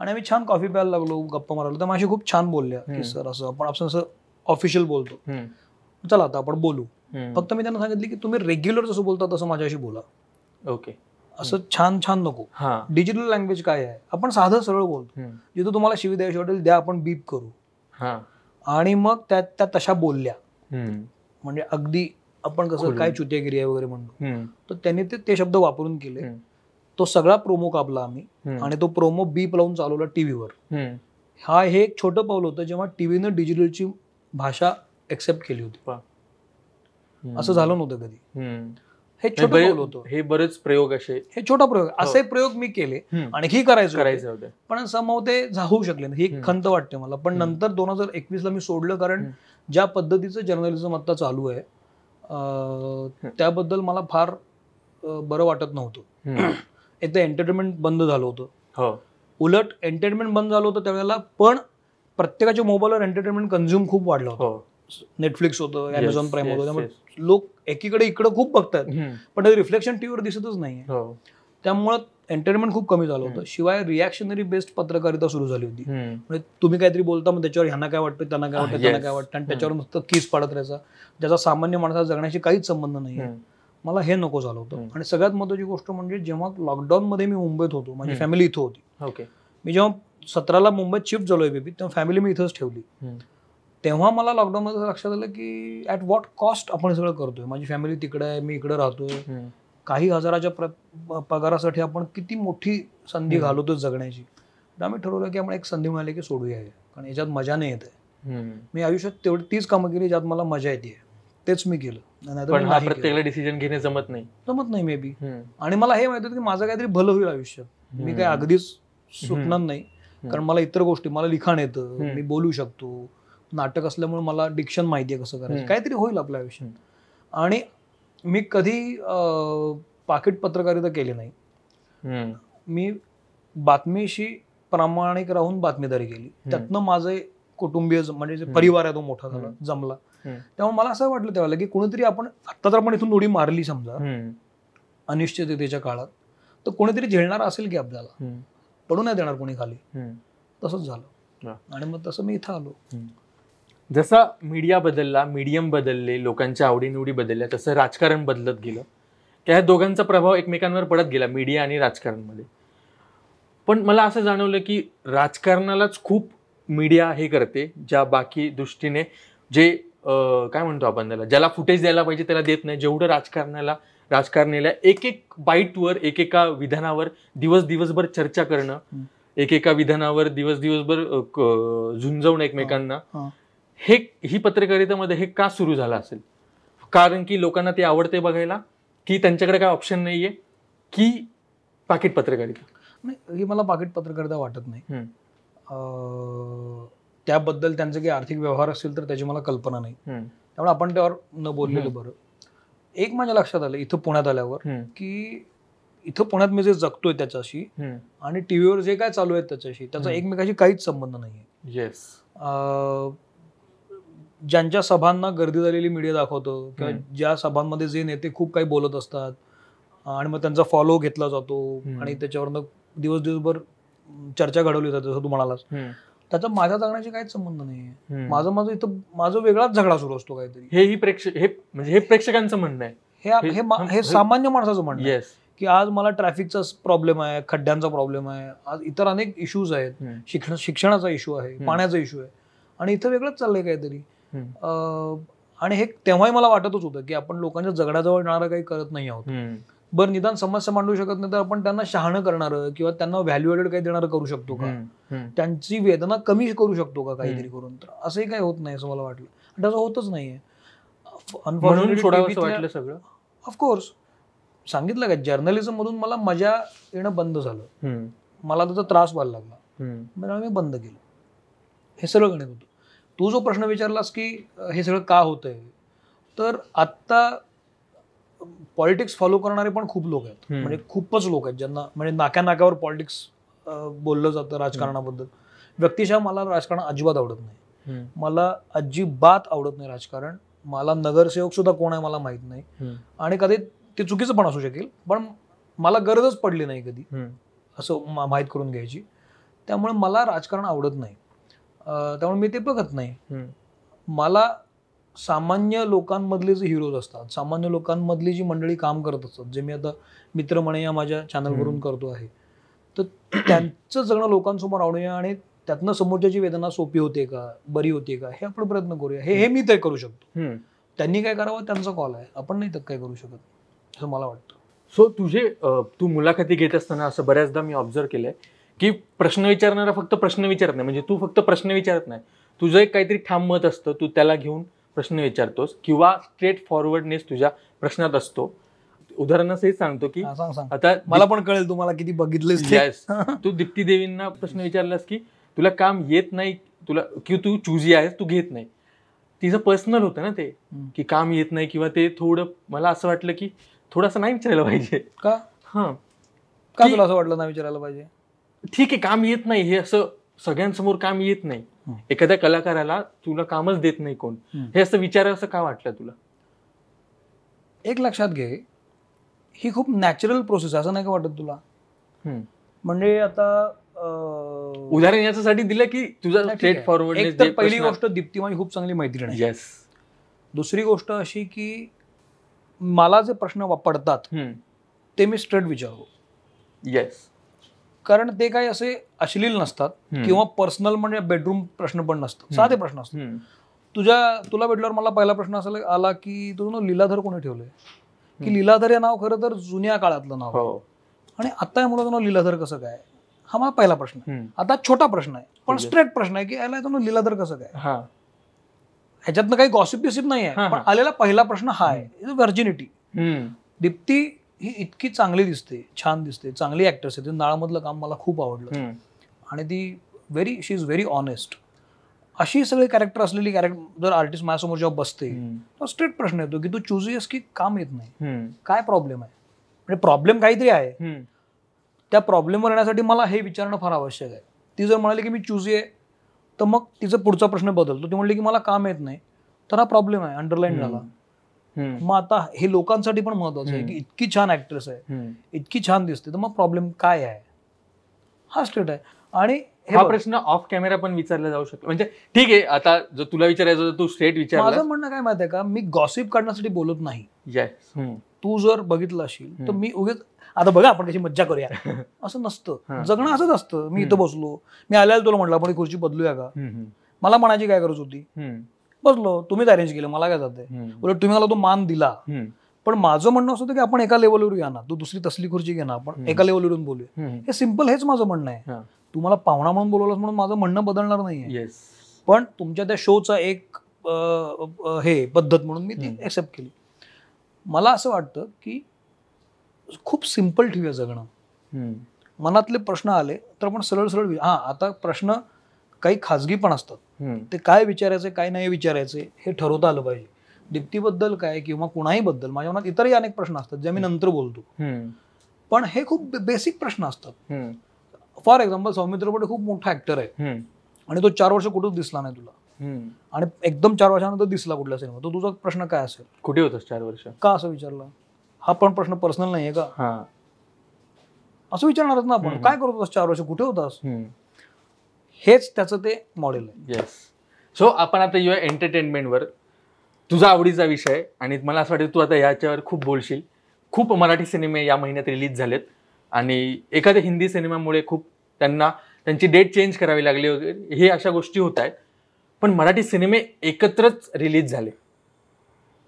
A: आणि आम्ही छान कॉफी प्यायला लागलो गप्पा मारलो तर मग खूप छान बोलल्या की सर असं आपण असं असं ऑफिशियल बोलतो चला आता आपण बोलू फक्त मी त्यांना सांगितलं की तुम्ही रेग्युलर जसं बोलता तसं माझ्याशी बोला ओके असं छान छान नको डिजिटल लँग्वेज काय आहे आपण साधं सरळ बोलतो जिथं तुम्हाला शिवी द्यायची वाटेल द्या आपण बीप करू आणि मग त्या त्या तशा बोलल्या म्हणजे अगदी आपण कसं काय चुतियागिरी आहे वगैरे म्हणतो तर त्यांनी ते शब्द वापरून केले तो सगळा प्रोमो कापला आम्ही आणि तो प्रोमो बीप लावून चालवला टीव्हीवर हा हे एक छोटं पाऊल होतं जेव्हा टीव्हीनं डिजिटलची भाषा एक्सेप्ट केली होती असं झालं नव्हतं
C: कधी
B: हे होतो हे बरेच प्रयोग असे हे छोटा प्रयोग हो. असे प्रयोग मी केले आणखी करायचं करायचं होते
A: पण ते जाऊ शकले नाही ही खंत वाटते मला पण नंतर दोन हजार एकवीस ला मी सोडलं कारण ज्या पद्धतीचं जर्नलिझम आता चालू आहे त्याबद्दल मला फार बरं वाटत नव्हतं एकदा एंटरटेनमेंट बंद झालं होतं हो. उलट एंटरटेनमेंट बंद झालं होतं त्यावेळेला पण प्रत्येकाच्या मोबाईलवर एंटरटेनमेंट कन्झ्युम खूप वाढलं होतं हो. नेटफ्लिक्स होतं अमेझॉन प्राईम होतं त्यामुळे लोक एकीकडे इकडे खूप बघतात पण रिफ्लेक्शन टीव्हीवर दिसतच नाही त्यामुळे एंटरटेनमेंट खूप कमी झालं होतं शिवाय रिॲक्शनरी बेस्ड पत्रकारिता सुरू झाली होती म्हणजे तुम्ही काहीतरी बोलता मग त्याच्यावर ह्यांना काय वाटतं त्यांना काय वाटतं त्यांना काय वाटतं आणि त्याच्यावर नुसतं किस पाडत राहायचा ज्याचा सामान्य माणसाला जगण्याशी काहीच संबंध नाही मला हे नको झालं होतं आणि सगळ्यात महत्वाची गोष्ट म्हणजे जेव्हा लॉकडाऊन मध्ये मी मुंबईत होतो माझी फॅमिली इथं
B: होती
A: मी जेव्हा सतराला मुंबईत शिफ्ट झालो बेबी तेव्हा फॅमिली मी इथंच ठेवली तेव्हा मला लॉकडाऊन मध्ये लक्षात आलं की ऍट व्हॉट कॉस्ट आपण सगळं करतोय माझी फॅमिली तिकडे आहे मी इकडे राहतोय काही हजाराच्या पगारासाठी आपण किती मोठी संधी घालवतो जगण्याची तर आम्ही ठरवलं की आपण एक संधी मिळाली की सोडूया कारण याच्यात मजा नाही येत मी आयुष्यात तेवढी तीच कामं केली ज्यात मला मजा येते तेच मी केलं
B: प्रत्येकाला डिसिजन घेणे जमत
A: नाही जमत नाही मे बी आणि मला हे माहित की माझं काहीतरी भलं होईल आयुष्यात मी काही अगदीच सुटणार नाही कारण मला इतर गोष्टी मला लिखाण येतं मी बोलू शकतो नाटक असल्यामुळे मला डिक्शन माहिती आहे कसं करायचं काहीतरी होईल आपल्या आयुष्यात आणि मी कधी पाकिट पत्रकारिता केली नाही मी बातमीशी प्रामाणिक राहून बातमीदारी केली त्यातनं माझे कुटुंबीय म्हणजे परिवार आहे तो मोठा झाला जमला त्यामुळे मला असं वाटलं त्यावेळेला की कोणीतरी आपण आता तर आपण इथून उडी मारली समजा अनिश्चिततेच्या काळात तर कोणीतरी झेलणार असेल की आपल्याला पडू नाही देणार कोणी खाली तसंच झालं आणि मग तसं मी इथं आलो
B: जसा मीडिया बदलला मीडियम बदलले लोकांच्या आवडीनिवडी बदलल्या तसं राजकारण बदलत गेलं त्या दोघांचा प्रभाव एकमेकांवर पडत गेला मीडिया आणि राजकारणमध्ये पण मला असं जाणवलं की राजकारणालाच खूप मीडिया हे करते ज्या बाकी दृष्टीने जे काय म्हणतो आपण त्याला ज्याला फुटेज द्यायला पाहिजे त्याला देत नाही जेवढं राजकारणाला राजकारणीला एक एक बाईटवर एकेका विधानावर दिवस दिवसभर चर्चा करणं एकेका विधानावर दिवस दिवसभर झुंजवणं एकमेकांना हे ही पत्रकारितेमध्ये हे का सुरू झालं असेल कारण की लोकांना ते आवडते बघायला की त्यांच्याकडे काय ऑप्शन नाही आहे की पाकिट पत्रकारिता
A: नाही मला पाकिट पत्रकारिता वाटत नाही त्याबद्दल त्यांचे काही आर्थिक व्यवहार असतील तर त्याची मला कल्पना नाही त्यामुळे आपण त्यावर न बोललेलं बरं एक माझ्या लक्षात आलं इथं पुण्यात आल्यावर की इथं पुण्यात मी जे जगतोय त्याच्याशी आणि टीव्हीवर जे काय चालू आहे त्याच्याशी त्याचा एकमेकाशी काहीच संबंध नाही येस ज्यांच्या सभांना गर्दी झालेली मीडिया दाखवतो किंवा ज्या सभांमध्ये जे नेते खूप काही बोलत असतात आणि मग त्यांचा फॉलो घेतला जातो आणि त्याच्यावरनं दिवस दिवसभर चर्चा घडवली जाते जसं तू म्हणालास त्याचा माझ्या जगण्याशी काहीच संबंध नाही माझं माझं इथं माझा वेगळाच झगडा सुरू असतो काहीतरी हे ही प्रेक्षक हे म्हणजे हे प्रेक्षकांचं म्हणणं आहे हे हे सामान्य माणसाचं म्हणणं आहे की आज मला ट्रॅफिकचा प्रॉब्लेम आहे खड्ड्यांचा प्रॉब्लेम आहे आज इतर अनेक इश्यूज आहेत शिक्षण शिक्षणाचा इशू आहे पाण्याचा इश्यू आहे आणि इथं वेगळंच चाललंय काहीतरी आणि हे तेव्हाही मला वाटतच होतं की आपण लोकांच्या जगडाजवळ येणारं काही करत नाही आहोत बरं निदान समस्या मांडू शकत नाही तर आपण त्यांना शहाणं करणारं किंवा त्यांना व्हॅल्युएटेड काही देणार करू शकतो का त्यांची वेदना कमी करू शकतो का काहीतरी करून तर असंही काही होत नाही असं मला वाटलं त्याचं होतच नाहीये सगळं ऑफकोर्स सांगितलं का जर्नलिझम मधून मला मजा येणं बंद झालं मला त्याचा त्रास व्हायला
C: लागला
A: मी बंद केलं हे सगळं गणित होतं तू जो प्रश्न विचारलास की हे सगळं का होत आहे तर आत्ता पॉलिटिक्स फॉलो करणारे पण खूप लोक आहेत म्हणजे खूपच लोक आहेत ज्यांना म्हणजे नाक्या नाक्यावर पॉलिटिक्स बोललं जातं राजकारणाबद्दल व्यक्तिशः मला राजकारण अजिबात आवडत नाही मला अजिबात आवडत नाही राजकारण मला नगरसेवक सुद्धा कोण आहे मला माहित नाही आणि कधी ते चुकीचं पण असू शकेल पण मला गरजच पडली नाही कधी असं माहीत करून घ्यायची त्यामुळे मला राजकारण आवडत नाही त्यामुळे मी ते बघत नाही मला सामान्य लोकांमधले जे हिरोज असतात सामान्य लोकांमधली जी मंडळी काम करत असतात जे मी आता मित्र म्हणे या माझ्या चॅनलवरून करतो आहे तर त्यांचं जगणं लोकांसमोर आणूया आणि त्यातनं समोरच्याची वेदना सोपी होते का बरी होते का हे आपण प्रयत्न करूया हे हे मी तय करू शकतो त्यांनी काय करावं त्यांचा कॉल आहे आपण नाही तर काय करू शकत
B: असं मला वाटतं सो तुझे तू मुलाखती घेत असताना असं बऱ्याचदा मी ऑब्झर्व केलंय की प्रश्न विचारणारा फक्त प्रश्न विचारत नाही म्हणजे तू फक्त प्रश्न विचारत नाही तुझं एक काहीतरी ठाम मत असतं तू त्याला घेऊन प्रश्न विचारतोस किंवा स्ट्रेट फॉरवर्डनेस तुझ्या प्रश्नात असतो उदाहरणास हेच सांगतो की आता मला पण कळेल तुम्हाला किती बघितलं तू दीप्ती देवींना प्रश्न विचारलास की तुला काम येत नाही तुला की तू चुजी आहेस तू घेत नाही तिचं पर्सनल होतं ना ते की काम येत नाही किंवा ते थोडं मला असं वाटलं की थोडंसं नाही विचारायला पाहिजे का हा का तुला असं वाटलं नाही विचारायला पाहिजे ठीक आहे काम येत नाही हे असं सगळ्यांसमोर काम येत नाही एखाद्या कलाकाराला तुला कामच देत
A: नाही कोण हे असं विचार असं का वाटलं तुला एक लक्षात घे ही खूप नॅचरल प्रोसेस असं नाही का वाटत तुला म्हणजे आता
B: उदाहरण याच्यासाठी दिलं की तुझा
A: स्ट्रेट फॉरवर्ड पहिली गोष्ट दीप्ती माझी खूप चांगली मैत्रीण आहे येस दुसरी गोष्ट अशी की मला जे प्रश्न पडतात ते मी स्ट्रेट विचारू येस कारण ते काही असे अश्लील नसतात किंवा पर्सनल म्हणजे बेडरूम प्रश्न पण नसतो साधे प्रश्न असतात तुझ्या तुला भेटल्यावर मला पहिला प्रश्न असा आला की तुझं लीलाधर कोणी ठेवलंय की लीलाधर हे नाव खरं तर जुन्या काळातलं नाव हो. आणि आता या मुलाचं नाव लीलाधर कसं काय हा माझा पहिला प्रश्न आहे आता छोटा प्रश्न आहे पण स्ट्रेट प्रश्न आहे की याला तुम्ही लिलाधर कसं काय ह्याच्यातनं काही गॉसिप बिसिप नाही आहे पण आलेला पहिला प्रश्न हा आहे व्हर्जिनिटी दीप्ती ही इतकी चांगली दिसते छान दिसते चांगली ऍक्टर्स आहे नाळामधलं काम मला खूप आवडलं आणि ती very she is very honest अशी सगळी कॅरेक्टर असलेली कॅरेक्टर जर आर्टिस्ट माझ्यासमोर जेव्हा बसते तर स्ट्रेट प्रश्न येतो की तू येस की काम येत नाही काय प्रॉब्लेम आहे म्हणजे प्रॉब्लेम काहीतरी आहे त्या प्रॉब्लेमवर येण्यासाठी मला हे विचारणं फार आवश्यक आहे ती जर म्हणाली की मी चूज आहे तर मग तिचा पुढचा प्रश्न बदलतो ती म्हणली की मला काम येत नाही तर हा प्रॉब्लेम आहे अंडरलाईन झाला मग आता हे लोकांसाठी पण महत्वाचं आहे की इतकी छान ऍक्ट्रेस आहे इतकी छान दिसते तर मग प्रॉब्लेम काय आहे हा स्टेट आहे आणि हा प्रश्न
B: ऑफ कॅमेरा पण विचारला जाऊ शकतो म्हणजे ठीक आहे आता जर तुला विचारायचं तू स्ट्रेट विचार माझं
A: म्हणणं काय माहिती का मी गॉसिप काढण्यासाठी बोलत नाही तू जर बघितलं असेल तर मी उगेच आता बघा आपण कशी मज्जा करूया असं नसतं जगणं असंच असतं मी इथं बसलो मी आल्याला तुला म्हटलं आपण खुर्ची बदलूया का मला म्हणायची काय गरज होती बसलो तुम्ही अरेंज केलं मला काय जाते उलट तुम्ही मला तो मान दिला पण माझं म्हणणं असं होतं की आपण एका लेवलवर या ना तू दुसरी तसली खुर्ची घे ना आपण एका लेवलवरून बोलूया हे सिम्पल हेच माझं म्हणणं आहे तुम्हाला पाहुणा म्हणून बोलवलं म्हणून माझं म्हणणं बदलणार नाहीये पण तुमच्या त्या शोचा एक हे पद्धत म्हणून मी ती एक्सेप्ट केली मला असं वाटतं की खूप सिम्पल ठेवूया जगणं मनातले प्रश्न आले तर आपण सरळ सरळ हा आता प्रश्न काही खाजगी पण असतात ते काय विचारायचे काय नाही विचारायचे हे ठरवता आलं पाहिजे दीप्तीबद्दल काय किंवा कुणाही बद्दल माझ्या मनात इतरही अनेक प्रश्न असतात जे मी नंतर बोलतो पण हे खूप बेसिक प्रश्न असतात फॉर एक्झाम्पल पटेल खूप मोठा ऍक्टर आहे आणि तो चार वर्ष कुठंच दिसला नाही तुला आणि एकदम चार वर्षानंतर दिसला कुठल्या सिनेमा तो तुझा प्रश्न काय असेल कुठे होतास चार वर्ष का असं विचारला हा पण प्रश्न पर्सनल नाहीये का असं विचारणारच ना आपण काय करत होतास चार वर्ष कुठे होतास हेच त्याचं ते मॉडेल आहे येस
B: सो आपण आता येऊया एंटरटेनमेंटवर तुझा आवडीचा विषय आणि मला असं वाटतं तू आता याच्यावर खूप बोलशील खूप मराठी सिनेमे या महिन्यात रिलीज झालेत आणि एखाद्या हिंदी सिनेमामुळे खूप त्यांना त्यांची डेट चेंज करावी लागली वगैरे हे अशा गोष्टी होत आहेत पण मराठी सिनेमे एकत्रच रिलीज झाले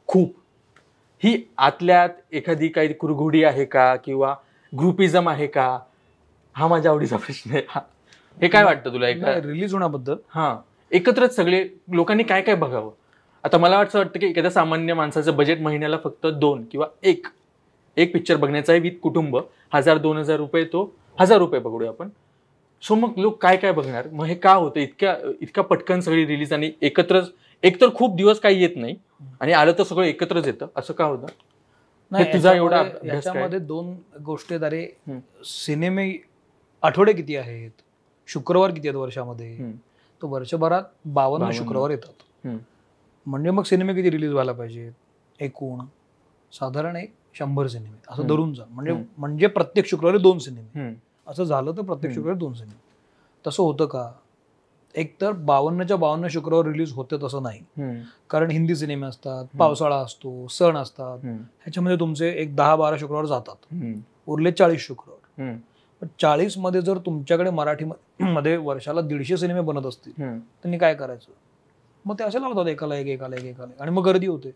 B: खूप ही आतल्यात एखादी काही कुरघोडी आहे का किंवा ग्रुपिझम आहे का हा माझ्या आवडीचा प्रश्न आहे
A: हे काय वाटतं तुला एकदा
B: रिलीज होण्याबद्दल हा एकत्रच सगळे लोकांनी काय काय बघावं आता मला असं वाटतं की एखाद्या सामान्य माणसाचं बजेट महिन्याला फक्त दोन किंवा एक एक पिक्चर बघण्याचा आहे विथ कुटुंब हजार दोन हजार रुपये तो हजार रुपये बघूया आपण सो मग लोक काय काय बघणार मग हे का होतं इतक्या इतका पटकन सगळी रिलीज आणि एकत्रच एकतर खूप दिवस काही येत नाही आणि आलं तर सगळं एकत्रच येतं असं का होतं
A: नाही तुझा एवढा याच्यामध्ये दोन गोष्टीद्वारे सिनेमे आठवडे किती आहेत शुक्रवार किती आहेत वर्षामध्ये तो वर्षभरात बावन्न शुक्रवार येतात म्हणजे मग सिनेमे किती रिलीज व्हायला पाहिजेत एकूण साधारण एक शंभर सिनेमे असं धरून जा म्हणजे म्हणजे प्रत्येक शुक्रवारी दोन सिनेमे असं झालं तर प्रत्येक शुक्रवारी दोन सिनेमे तसं होतं का एक तर बावन्नच्या बावन्न शुक्रवार रिलीज होते तसं नाही कारण हिंदी सिनेमे असतात पावसाळा असतो सण असतात ह्याच्यामध्ये तुमचे एक दहा बारा शुक्रवार जातात उरले चाळीस शुक्रवार चाळीस मध्ये जर तुमच्याकडे मराठी मध्ये वर्षाला दीडशे सिनेमे बनत असतील त्यांनी काय करायचं मग ते असे लावतात एकाला एक एकाला एक एकाला आणि मग गर्दी होते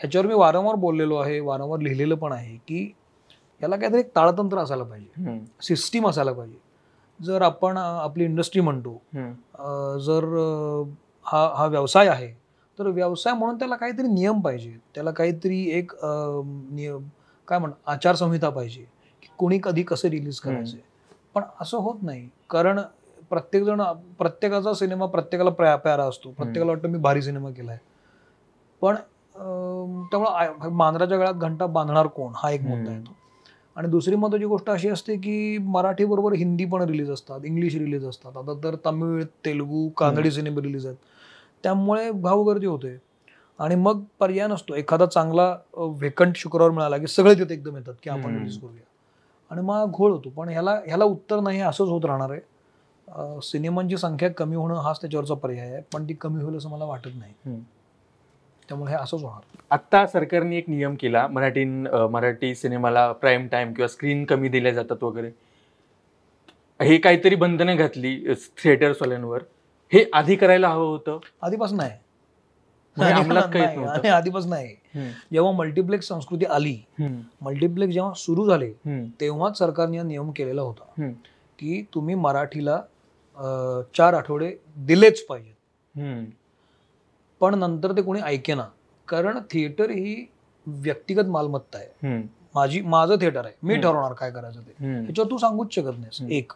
A: ह्याच्यावर मी वारंवार बोललेलो आहे वारंवार लिहिलेलं पण आहे की याला काहीतरी एक ताळतंत्र असायला पाहिजे सिस्टीम असायला पाहिजे जर आपण आपली इंडस्ट्री म्हणतो जर हा हा व्यवसाय आहे तर व्यवसाय म्हणून त्याला काहीतरी नियम पाहिजे त्याला काहीतरी एक नियम काय म्हण आचारसंहिता पाहिजे कोणी कधी कसे रिलीज करायचे पण असं होत नाही कारण प्रत्येक जण प्रत्येकाचा सिनेमा प्रत्येकाला प्यारा असतो प्रत्येकाला वाटतं मी भारी सिनेमा केलाय पण त्यामुळे मांजराच्या गळ्यात घंटा बांधणार कोण हा एक मुद्दा येतो आणि दुसरी महत्वाची गोष्ट अशी असते की मराठी बरोबर हिंदी पण रिलीज असतात इंग्लिश रिलीज असतात आता तर तमिळ तेलुगू कानडी सिनेमे रिलीज आहेत त्यामुळे भावगर्दी होते आणि मग पर्याय नसतो एखादा चांगला व्हेकंट शुक्रवार मिळाला की सगळे तिथे एकदम येतात की आपण रिलीज करूया आणि मग घोळ होतो पण ह्याला ह्याला उत्तर नाही असंच होत राहणार आहे सिनेमांची संख्या कमी होणं हाच त्याच्यावरचा पर्याय आहे पण ती कमी होईल असं मला वाटत नाही त्यामुळे हे असंच होणार
B: आत्ता सरकारने एक नियम केला मराठी मराठी सिनेमाला प्राईम टाईम किंवा स्क्रीन कमी दिल्या जातात वगैरे हे काहीतरी बंधने घातली थिएटर्सवाल्यांवर हे आधी करायला हवं होतं आधीपासून आहे
A: म्हणजे आधीपासून नाही जेव्हा मल्टीप्लेक्स संस्कृती आली मल्टीप्लेक्स जेव्हा सुरू झाले तेव्हाच सरकारने हा नियम केलेला होता की तुम्ही मराठीला चार आठवडे दिलेच पाहिजेत पण नंतर ते कोणी ना कारण थिएटर ही व्यक्तिगत मालमत्ता आहे माझी माझं थिएटर आहे मी ठरवणार काय करायचं ते त्याच्यावर तू सांगूच शकत नाही एक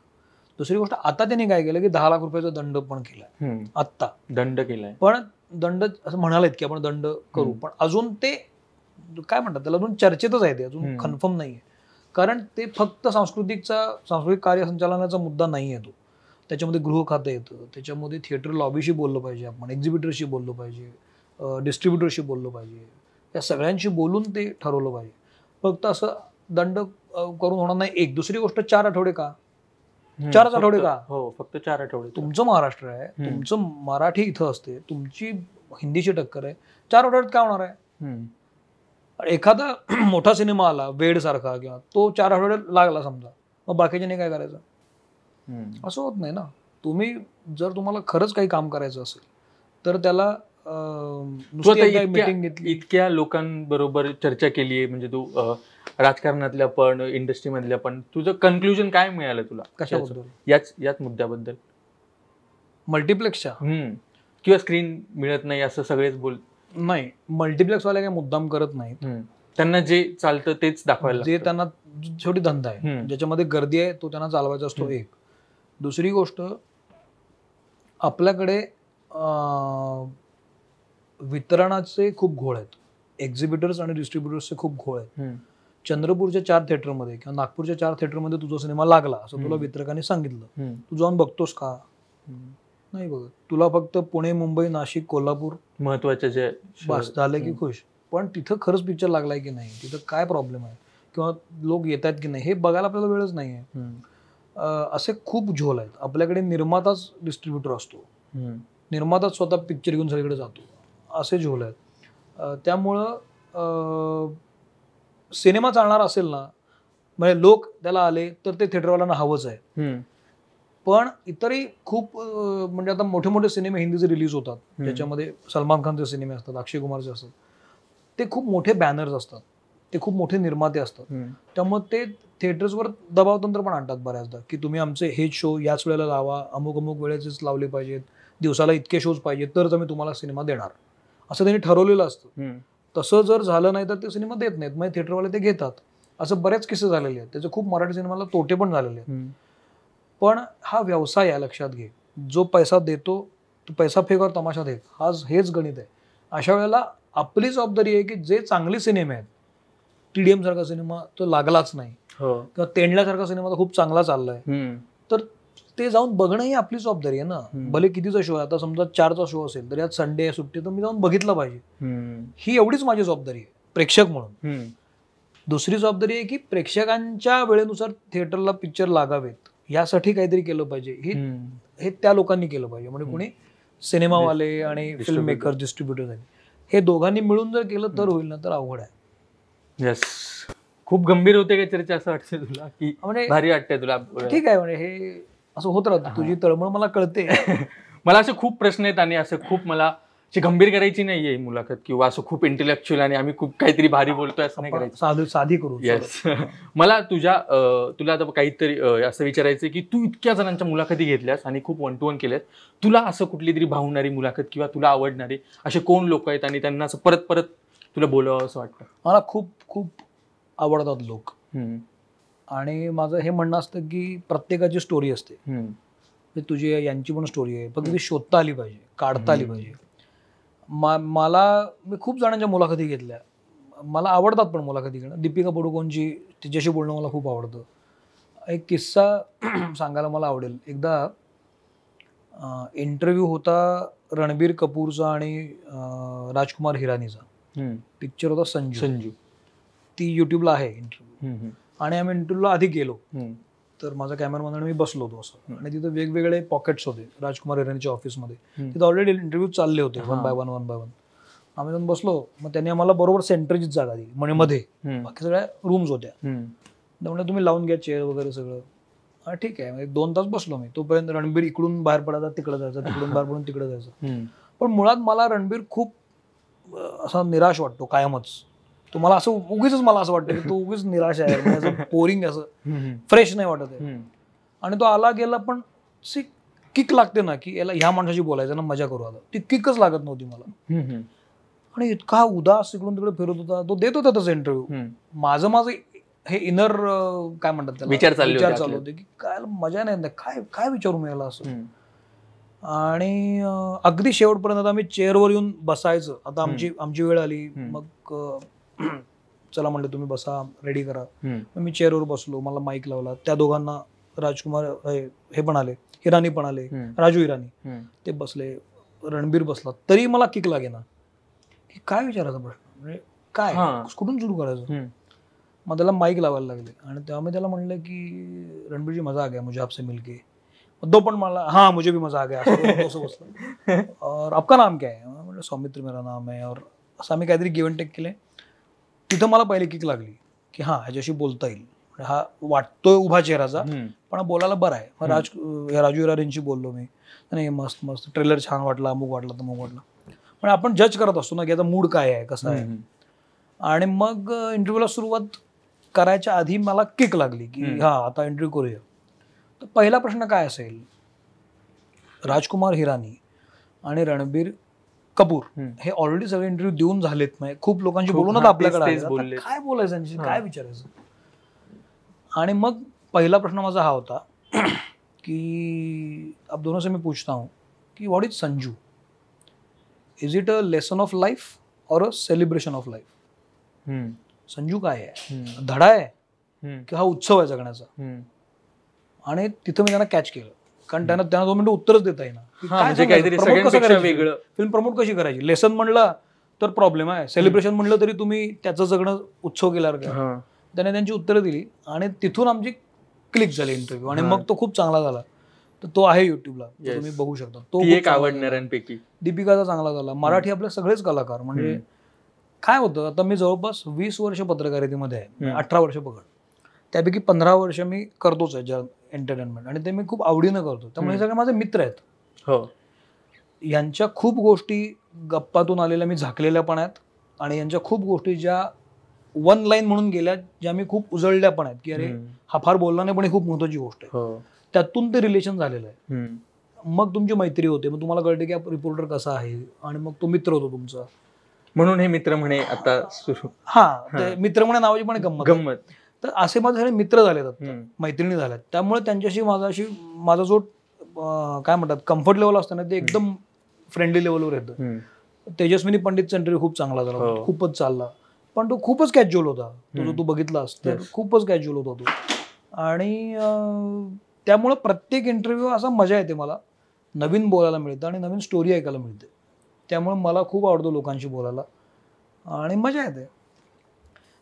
A: दुसरी गोष्ट आता त्यांनी काय केलं की दहा लाख रुपयाचा दंड पण केला आत्ता दंड केलाय पण दंड असं म्हणालेत की आपण दंड करू पण अजून ते काय म्हणतात त्याला अजून चर्चेतच आहे ते अजून कन्फर्म नाही आहे कारण ते फक्त सांस्कृतिकचा सांस्कृतिक कार्यसंचालनाचा मुद्दा नाही आहे तो त्याच्यामध्ये गृह खातं येतं त्याच्यामध्ये थिएटर लॉबीशी बोललं पाहिजे आपण एक्झिबिटरशी बोललो पाहिजे डिस्ट्रीब्युटरशी बोललो पाहिजे या सगळ्यांशी बोलून ते ठरवलं पाहिजे फक्त असं दंड करून होणार नाही एक दुसरी गोष्ट चार आठवडे का चारच आठवडे का हो फक्त चार आठवडे तुमचं महाराष्ट्र आहे तुमचं मराठी इथं असते तुमची हिंदीची टक्कर आहे चार आठवड्यात काय होणार आहे एखादा मोठा सिनेमा आला वेड सारखा किंवा तो चार आठवड्यात लागला समजा मग नाही काय करायचं असं होत नाही ना तुम्ही जर तुम्हाला खरंच काही काम करायचं असेल तर त्याला
B: इतक्या लोकांबरोबर चर्चा केली आहे म्हणजे तू राजकारणातल्या पण इंडस्ट्रीमधल्या पण तुझं कन्क्लुजन काय मिळालं तुला कशाबद्दल याच याच मुद्द्याबद्दल मल्टिप्लेक्सच्या किंवा स्क्रीन मिळत नाही असं सगळेच बोल
A: नाही वाले काही मुद्दाम करत नाहीत त्यांना
B: जे चालतं तेच दाखवायला जे त्यांना
A: छोटी धंदा आहे ज्याच्यामध्ये गर्दी आहे तो त्यांना चालवायचा असतो एक दुसरी गोष्ट आपल्याकडे वितरणाचे खूप घोळ आहेत एक्झिबिटर्स आणि डिस्ट्रीब्युटर्सचे खूप घोळ आहेत चंद्रपूरच्या चार थिएटरमध्ये किंवा नागपूरच्या चार थिएटरमध्ये तुझा सिनेमा लागला असं तुला वितरकाने सांगितलं तू जाऊन बघतोस का नाही बघ तुला फक्त पुणे मुंबई नाशिक कोल्हापूर
B: महत्वाचे जे बस की
A: खुश पण तिथं खरंच पिक्चर लागलाय की नाही तिथं काय प्रॉब्लेम आहे किंवा लोक आहेत की नाही हे बघायला आपल्याला वेळच नाही आहे असे खूप झोल आहेत आपल्याकडे निर्माताच डिस्ट्रीब्युटर असतो निर्माताच स्वतः पिक्चर घेऊन सगळीकडे जातो असे झोल आहेत त्यामुळं सिनेमा चालणार असेल ना म्हणजे लोक त्याला आले तर ते थिएटरवाल्यांना हवंच आहे पण इतरही खूप म्हणजे आता मोठे मोठे सिनेमे हिंदीचे रिलीज होतात त्याच्यामध्ये सलमान खानचे सिनेमे असतात अक्षय कुमारचे असतात ते खूप मोठे बॅनर्स असतात ते खूप मोठे निर्माते असतात त्यामुळे ते थिएटर्सवर तंत्र पण आणतात बऱ्याचदा की तुम्ही आमचे हे शो याच वेळेला लावा अमुक अमुक वेळेचेच लावले पाहिजेत दिवसाला इतके शोज पाहिजेत तरच आम्ही तुम्हाला सिनेमा देणार असं त्यांनी ठरवलेलं असतं तसं जर झालं नाही तर ते सिनेमा देत नाहीत मग थिएटरवाले ते घेतात असं बरेच किस्से झालेले आहेत त्याचे खूप मराठी सिनेमाला तोटे पण झालेले आहेत पण हा व्यवसाय आहे लक्षात घे जो पैसा देतो तो पैसा फेकवर तमाशा देत हा हेच गणित आहे अशा वेळेला आपली जबाबदारी आहे की जे चांगले सिनेमे आहेत टीडीएम सारखा सिनेमा तो लागलाच नाही हो. किंवा तेंडल्यासारखा सिनेमा तर खूप चांगला चाललाय तर ते जाऊन बघणं ही आपली जबाबदारी आहे ना भले कितीचा शो आहे आता समजा चारचा शो असेल तर यात संडे सुट्टी तर मी जाऊन बघितलं पाहिजे ही एवढीच माझी जबाबदारी आहे प्रेक्षक म्हणून दुसरी जबाबदारी आहे की प्रेक्षकांच्या वेळेनुसार थिएटरला पिक्चर लागावेत यासाठी काहीतरी केलं पाहिजे हे हे त्या लोकांनी केलं पाहिजे म्हणजे कुणी सिनेमावाले आणि फिल्म मेकर डिस्ट्रीब्युटर हे दोघांनी मिळून जर केलं तर होईल ना तर अवघड आहे येस खूप गंभीर होते काही चर्चा असं वाटतंय तुला की म्हणजे भारी वाटते तुला ठीक आहे म्हणजे हे असं होत राहतं तुझी तळमळ मला कळते
B: मला असे खूप प्रश्न आहेत आणि असं खूप मला अशी गंभीर करायची नाही आहे मुलाखत किंवा असं खूप इंटेलेक्च्युअल आणि आम्ही खूप काहीतरी भारी बोलतोय असं करायचं
A: साधू साधी करू येस
B: मला तुझ्या तुला आता काहीतरी असं विचारायचं की तू इतक्या जणांच्या मुलाखती घेतल्यास आणि खूप वन टू वन केल्यास तुला असं कुठली तरी भावणारी मुलाखत किंवा तुला आवडणारी असे कोण लोक आहेत आणि त्यांना असं परत परत तुला बोलावं असं वाटतं
A: मला खूप खूप आवडतात लोक आणि माझं हे म्हणणं असतं की प्रत्येकाची स्टोरी असते म्हणजे तुझी यांची पण स्टोरी आहे पण ती शोधता आली पाहिजे काढता आली पाहिजे मा मला मी खूप जणांच्या मुलाखती घेतल्या मला आवडतात पण मुलाखती घेणं दीपिका पडुकोनची तिच्याशी बोलणं मला खूप आवडतं एक किस्सा सांगायला मला आवडेल एकदा इंटरव्ह्यू होता रणबीर कपूरचा आणि राजकुमार हिरानीचा पिक्चर होता संजू संजू ती युट्यूबला आहे
C: इंटरव्ह्यू
A: आणि आम्ही इंटरव्ह्यूला आधी गेलो तर माझा कॅमेरामन आणि मी बसलो होतो असं आणि तिथे वेगवेगळे पॉकेट्स होते राजकुमार हिरेनच्या ऑफिसमध्ये तिथे ऑलरेडी इंटरव्ह्यू चालले होते one by one one by one आम्ही जाऊन बसलो मग त्यांनी आम्हाला बरोबर सेंटरचीच जागा दिली मध्ये बाकी सगळ्या रूम्स होत्या त्यामुळे तुम्ही लावून घ्या चेअर वगैरे सगळं ठीक आहे म्हणजे दोन तास बसलो मी तोपर्यंत रणबीर इकडून बाहेर पडायचा तिकडे जायचा तिकडून बाहेर पडून तिकडे जायचं पण मुळात मला रणबीर खूप असा निराश वाटतो कायमच तुम्हाला असं उगीच मला असं वाटतं की तो उगीच निराश आहे बोरिंग म्हणजे असं फ्रेश नाही वाटत आहे आणि तो आला गेला पण सी किक लागते ना की याला ह्या माणसाशी बोलायचं ना मजा करू आता ती किकच लागत नव्हती मला आणि इतका उदास इकडून तिकडे फिरत होता तो देत होता तसं इंटरव्ह्यू माझं माझं हे इनर काय म्हणतात विचार चालू होते की काय मजा नाही काय काय विचारू मिळाला असं आणि अगदी शेवटपर्यंत आम्ही चेअरवर येऊन बसायचं आता आमची आमची वेळ आली मग चला म्हणलं तुम्ही बसा रेडी करा मग मी चेअरवर बसलो मला माईक लावला त्या दोघांना राजकुमार हे पण आले हिराणी पण आले राजू हिराणी ते बसले रणबीर बसला तरी मला किक लागेना की काय विचारायचा प्रश्न म्हणजे काय कुठून सुरू करायचं मग त्याला माईक लावायला लागले आणि तेव्हा मी त्याला म्हणलं की रणबीरजी मजा आ गया मुझे आपसे मिलके दो पण मला हा मुझे भी मजा आ गया असं
C: बसलं
A: और आपका नाम क्या है मेरा नाम आहे और असं आम्ही काहीतरी गिवन टेक केले तिथं मला पहिले किक लागली की हा ह्याच्याशी बोलता येईल म्हणजे हा वाटतोय उभा चेहराचा पण बोलायला बरा आहे राज राजू इरारींशी बोललो मी नाही मस्त मस्त ट्रेलर छान वाटला अमुक वाटला मग वाटला पण आपण जज करत असतो ना की याचा मूड काय आहे कसा आहे आणि मग इंटरव्ह्यूला सुरुवात करायच्या आधी मला किक लागली की हा आता इंटरव्ह्यू करूया तर पहिला प्रश्न काय असेल राजकुमार हिरानी आणि रणबीर कपूर हे ऑलरेडी सगळे इंटरव्ह्यू देऊन झालेत नाही खूप लोकांशी बोलूनच आपल्याकडे काय बोलायचं काय विचारायचं आणि मग पहिला प्रश्न माझा हा होता की आप दोनों से पूछता हूँ की what is Sanju is it a lesson of life और a celebration of life Sanju काय आहे धडा आहे की हा उत्सव आहे जगण्याचा आणि तिथं मी त्यांना कॅच केलं कारण त्यांना त्यांना दोन मिनिटं उत्तरच देता येणार म्हणजे वेगळं फिल्म प्रमोट कशी करायची लेसन म्हणला तर प्रॉब्लेम आहे सेलिब्रेशन म्हणलं तरी तुम्ही त्याचं जगणं उत्सव केला त्याने त्यांची उत्तरं दिली आणि तिथून आमची क्लिक झाली इंटरव्ह्यू आणि मग तो खूप चांगला झाला तर तो आहे युट्यूबला तुम्ही बघू शकता तो एक
B: आवडणाऱ्यांपैकी
A: दीपिकाचा चांगला झाला मराठी आपले सगळेच कलाकार म्हणजे काय होतं आता मी जवळपास वीस वर्ष पत्रकारितेमध्ये आहे अठरा वर्ष पकड त्यापैकी पंधरा वर्ष मी करतोच आहे एंटरटेनमेंट आणि ते मी खूप आवडीनं करतो त्यामुळे सगळे माझे मित्र आहेत हो यांच्या खूप गोष्टी गप्पातून आलेल्या मी झाकलेल्या पण आहेत आणि यांच्या खूप गोष्टी ज्या वन लाईन म्हणून गेल्या ज्या मी खूप उजळल्या पण आहेत की अरे हा फार बोलला नाही पण ही खूप महत्वाची गोष्ट आहे हो. त्यातून ते रिलेशन झालेलं
C: आहे
A: मग तुमची मैत्री होते मग तुम्हाला कळते की रिपोर्टर कसा आहे आणि मग तो मित्र होतो तुमचा म्हणून हे मित्र म्हणे आता हा मित्र म्हणे नावाची पण गंमत गंमत तर असे माझे सगळे मित्र झालेत मैत्रिणी झाल्यात त्यामुळे त्यांच्याशी माझा अशी माझा जो काय म्हणतात कम्फर्ट लेवल असतं ना ते एकदम फ्रेंडली लेवलवर येतं तेजस्विनी पंडित सेंटर खूप चांगला झाला हो. खूपच चालला पण तो खूपच कॅज्युअल होता तो तू बघितला असतं खूपच कॅज्युअल होता तो आणि त्यामुळं प्रत्येक इंटरव्ह्यू असा मजा येते मला नवीन बोलायला मिळतं आणि नवीन स्टोरी ऐकायला मिळते त्यामुळे मला खूप आवडतो लोकांशी बोलायला आणि मजा येते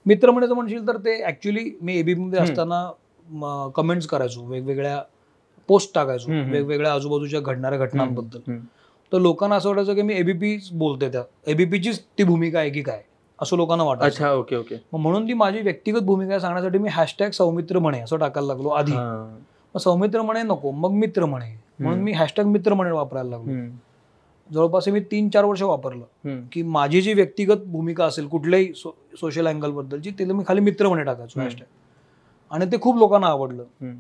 A: मित्र म्हणायचं म्हणशील तर ते ऍक्च्युली मी मध्ये असताना कमेंट्स करायचो वेगवेगळ्या पोस्ट टाकायचो वेगवेगळ्या आजूबाजूच्या घडणाऱ्या घटनांबद्दल तर लोकांना असं वाटायचं की मी एबीपी बोलते त्या एबीपीचीच ती भूमिका आहे की काय असं लोकांना वाटत अच्छा ओके ओके म्हणून ती माझी व्यक्तिगत भूमिका सांगण्यासाठी मी हॅशटॅग सौमित्र म्हणे असं टाकायला लागलो आधी मग सौमित्र म्हणे नको मग मित्र म्हणे म्हणून मी हॅशटॅग मित्र म्हणे वापरायला लागलो जवळपास मी तीन चार वर्ष वापरलं की माझी जी व्यक्तिगत भूमिका असेल कुठल्याही सोशल अँगल बद्दलची तिला मी खाली मित्र म्हणे टाकायचो हॅशटॅग आणि ते खूप लोकांना आवडलं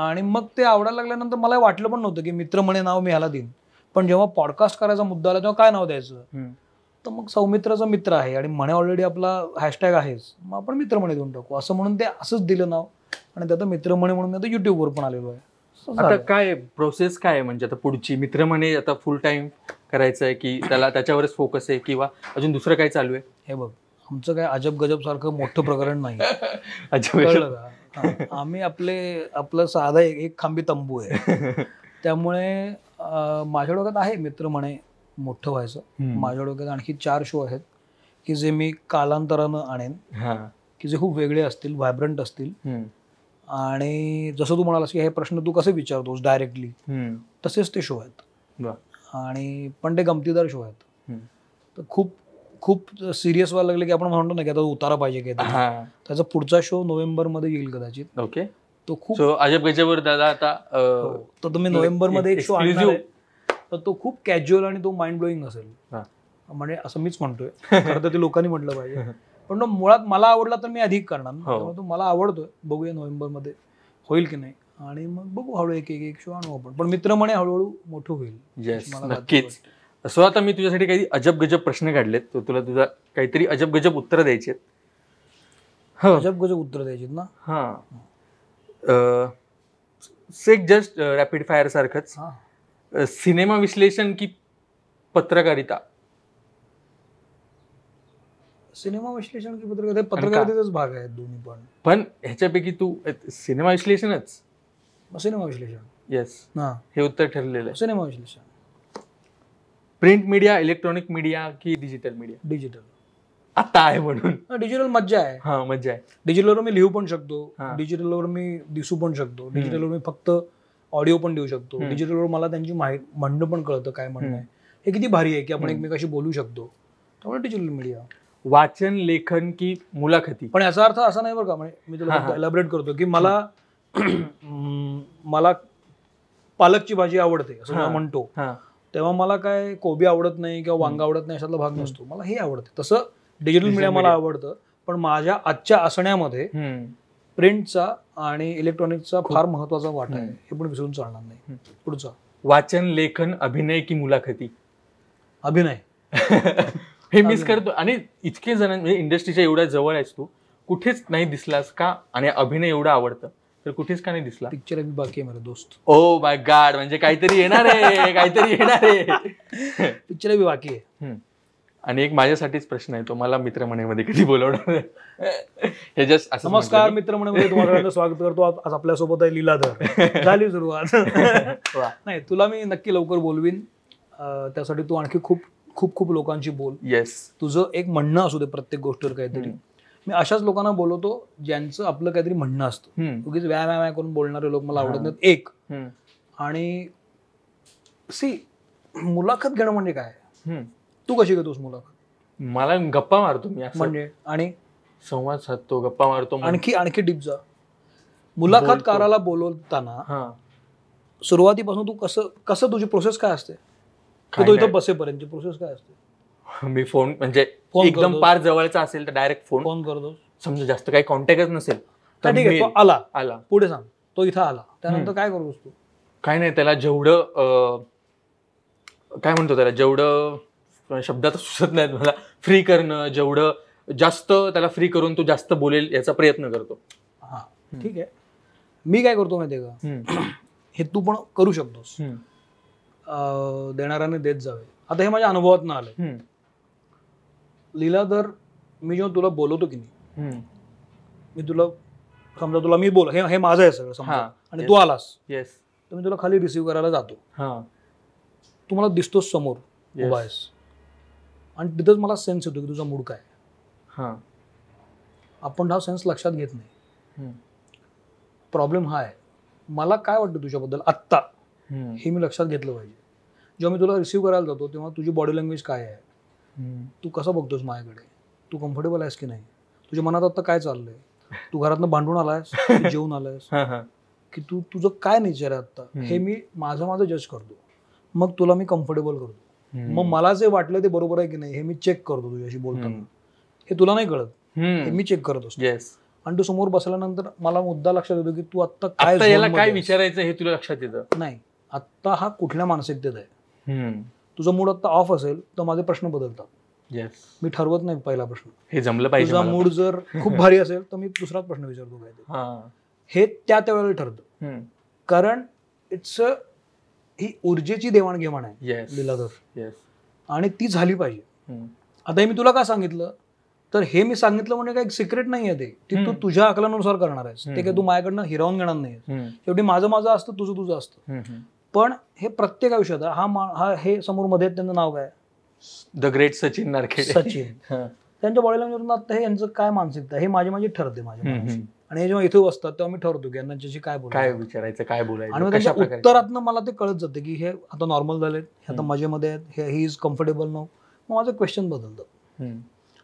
A: आणि मग ते आवडायला लागल्यानंतर मला वाटलं पण नव्हतं की मित्र म्हणे नाव मी ह्याला देईन पण जेव्हा पॉडकास्ट करायचा मुद्दा आला तेव्हा काय नाव द्यायचं तर मग सौमित्राचा मित्र आहे आणि म्हणे ऑलरेडी आपला हॅशटॅग आहेच मग आपण मित्र म्हणे देऊन टाकू असं म्हणून ते असंच दिलं नाव आणि त्यात मित्र म्हणे म्हणून आता युट्यूबवर पण आलेलो आहे आता काय
B: प्रोसेस काय म्हणजे आता पुढची मित्र म्हणे आता फुल टाइम करायचं आहे की त्याला त्याच्यावरच फोकस आहे
A: किंवा अजून दुसरं काय चालू आहे हे बघ आमचं काय अजब गजब सारखं मोठं प्रकरण नाही अजब म्हणजे आम्ही आपले आपलं साधा एक खांबी तंबू आहे त्यामुळे माझ्या डोक्यात आहे मित्र म्हणे मोठं व्हायचं माझ्या डोक्यात आणखी चार शो आहेत की जे मी कालांतरानं आणेन की जे खूप वेगळे असतील व्हायब्रंट असतील आणि जसं तू म्हणालास की हे प्रश्न तू कसे विचारतोस डायरेक्टली तसेच ते शो आहेत आणि पण ते गमतीदार शो आहेत तर खूप खूप सिरियस व्हायला लागले की आपण म्हणतो ना की आता उतारा पाहिजे काय त्याचा पुढचा शो नोव्हेंबर मध्ये येईल कदाचित ओके तो खूप
B: अजब गजबवर दादा आता हो. तर तुम्ही नोव्हेंबर मध्ये एक शो आणि
A: तर तो खूप कॅज्युअल आणि तो माइंड ब्लोईंग असेल म्हणजे असं मीच म्हणतोय खरं तर ते लोकांनी म्हटलं पाहिजे पण मुळात मला आवडला तर मी अधिक करणार हो. तो मला आवडतोय बघूया नोव्हेंबर मध्ये होईल की नाही आणि मग बघू हळू एक एक शो आणू आपण पण मित्र म्हणे हळूहळू मोठं
B: होईल नक्कीच असं आता मी तुझ्यासाठी काही अजब गजब प्रश्न काढलेत तुला तुझा काहीतरी अजब गजब उत्तर द्यायचे
A: अजब गजब उत्तर द्यायची ना
B: हा सेक जस्ट रॅपिड फायर सारखंच सिनेमा विश्लेषण की पत्रकारिता
A: सिनेमा विश्लेषण की पत्रकार पत्रकारितेचाच भाग आहे दोन्ही पण
B: पण ह्याच्यापैकी तू सिनेमा विश्लेषणच
A: सिनेमा विश्लेषण येस हा
B: हे उत्तर ठरलेलं आहे सिनेमा
A: विश्लेषण
B: प्रिंट मीडिया इलेक्ट्रॉनिक मीडिया की
A: डिजिटल मीडिया डिजिटल आता आहे म्हणून डिजिटल मज्जा आहे हा मज्जा आहे डिजिटलवर मी लिहू पण शकतो डिजिटलवर मी दिसू पण शकतो डिजिटलवर मी फक्त ऑडिओ पण देऊ शकतो डिजिटलवर मला त्यांची माहिती म्हणणं पण कळतं काय म्हणणं आहे हे किती भारी आहे की आपण एकमेकांशी बोलू शकतो त्यामुळे डिजिटल मीडिया वाचन लेखन की मुलाखती पण याचा अर्थ असा नाही बरं का म्हणजे मी तुला एलॅबरेट करतो की मला मला पालकची भाजी आवडते असं म्हणतो तेव्हा मला काय कोबी आवडत नाही किंवा वांगा आवडत नाही अशातला भाग नसतो मला हे आवडते तसं डिजिटल मीडिया मला आवडतं पण माझ्या आजच्या असण्यामध्ये प्रिंटचा आणि इलेक्ट्रॉनिकचा फार महत्वाचा वाटा आहे हे पण विसरून चालणार नाही पुढचा
B: वाचन लेखन अभिनय की मुलाखती अभिनय हे मिस करतो आणि इतके जण म्हणजे इंडस्ट्रीच्या एवढ्या जवळ आहेस तू कुठेच नाही दिसलास का आणि अभिनय एवढा आवडतं तर कुठेच का नाही दिसला पिक्चर अभी बाकी आहे मला दोस्त ओ माय गाड म्हणजे काहीतरी येणार आहे काहीतरी येणार आहे पिक्चर
A: अभी बाकी आहे
B: आणि एक माझ्यासाठीच प्रश्न आहे तो मला मित्र मध्ये कधी बोलवणार हे जस्ट असं नमस्कार
A: मित्र तुम्हाला स्वागत करतो आज आपल्यासोबत आहे लीलाधर झाली सुरुवात नाही तुला मी नक्की लवकर बोलवीन त्यासाठी तू आणखी खूप खूप खूप लोकांची बोल येस तुझं एक म्हणणं असू दे प्रत्येक गोष्टीवर काहीतरी मी अशाच लोकांना बोलवतो ज्यांचं आपलं काहीतरी म्हणणं असतं उगीच व्याय व्याय करून बोलणारे लोक मला आवडत नाहीत एक आणि सी मुलाखत घेणं म्हणजे काय तू कशी घेतोस मुलाखत
B: मला गप्पा मारतो मी म्हणजे आणि संवाद साधतो गप्पा मारतो आणखी
A: आणखी डीप जा मुलाखतकाराला बोलवताना सुरुवातीपासून तू कसं कसं तुझी प्रोसेस काय असते तो इथं प्रोसेस काय असते
B: मी फोन म्हणजे एकदम पार
A: जवळचा असेल तर डायरेक्ट फोन फोन करतो समजा जास्त काही कॉन्टॅक्टच नसेल तर ठीक आहे आला आला पुढे सांग तो इथं आला त्यानंतर काय करू तू
B: काय नाही त्याला जेवढं काय म्हणतो त्याला जेवढं शब्दात सुचत नाहीत मला फ्री करणं जेवढं जास्त त्याला फ्री करून तो जास्त बोलेल याचा प्रयत्न करतो
A: हा ठीक आहे मी काय करतो माहितीये का हे तू पण करू शकतोस देणाऱ्याने देत जावे आता हे माझ्या अनुभवात ना आलंय लीलाधर मी जेव्हा तुला बोलवतो की नाही मी तुला समजा तुला मी बोल हे माझं आहे सगळं समजा आणि तू आलास येस तर मी तुला खाली रिसिव्ह करायला जातो तुम्हाला दिसतोस समोर उभा आणि तिथंच मला सेन्स येतो की तुझा मूड काय आपण हा सेन्स लक्षात घेत नाही प्रॉब्लेम हा आहे मला काय वाटतं तुझ्याबद्दल आत्ता हे मी लक्षात घेतलं पाहिजे जेव्हा मी तुला रिसिव्ह करायला जातो तेव्हा तुझी बॉडी लँग्वेज काय आहे तू कसं बघतोस माझ्याकडे तू कम्फर्टेबल आहेस की नाही तुझ्या मनात आता काय चाललंय तू घरातनं भांडून आलायस जेवून आलायस की तू तुझं काय नेचर आहे आता हे मी माझं माझं जज करतो मग तुला मी कम्फर्टेबल करतो मग मला जे वाटलं ते बरोबर आहे की नाही हे मी चेक करतो तुझ्याशी बोलताना हे तुला नाही कळत हे मी चेक करत असतो आणि तू समोर बसल्यानंतर मला मुद्दा लक्षात येतो की तू आता काय काय
B: विचारायचं हे तुला लक्षात येतं
A: नाही आत्ता हा कुठल्या मानसिकतेत
C: आहे
A: तुझा मूड आता ऑफ असेल तर माझे प्रश्न बदलतात मी ठरवत नाही पहिला प्रश्न हे जमलं पाहिजे मूड जर खूप भारी असेल तर मी दुसराच प्रश्न विचारतो काय हे त्या त्यावेळेला ठरत कारण इट्स अ ही ऊर्जेची देवाणघेवाण आहे
B: लिलाधर
A: आणि ती झाली पाहिजे आता मी तुला का सांगितलं तर हे मी सांगितलं म्हणजे काही सिक्रेट नाही आहे ते तू तुझ्या अकलानुसार करणार आहेस ते काय तू माझ्याकडनं हिरावून घेणार नाही शेवटी माझं माझं असतं तुझं तुझं असतं पण हे प्रत्येक आयुष्यात हा हा हे समोर मध्ये त्यांचं नाव काय
B: द ग्रेट सचिन नारखेडे सचिन
A: त्यांच्या बॉडीला आता हे यांचं काय मानसिकता हे माझी माझी ठरते माझ्या आणि हे जेव्हा इथे बसतात तेव्हा मी ठरतो की यांना काय बोल काय विचारायचं काय बोलायचं आणि उत्तरातनं मला ते कळत जाते की हे आता नॉर्मल झालेत हे आता मजेमध्ये आहेत हे ही इज कम्फर्टेबल नो मग माझं क्वेश्चन बदलतं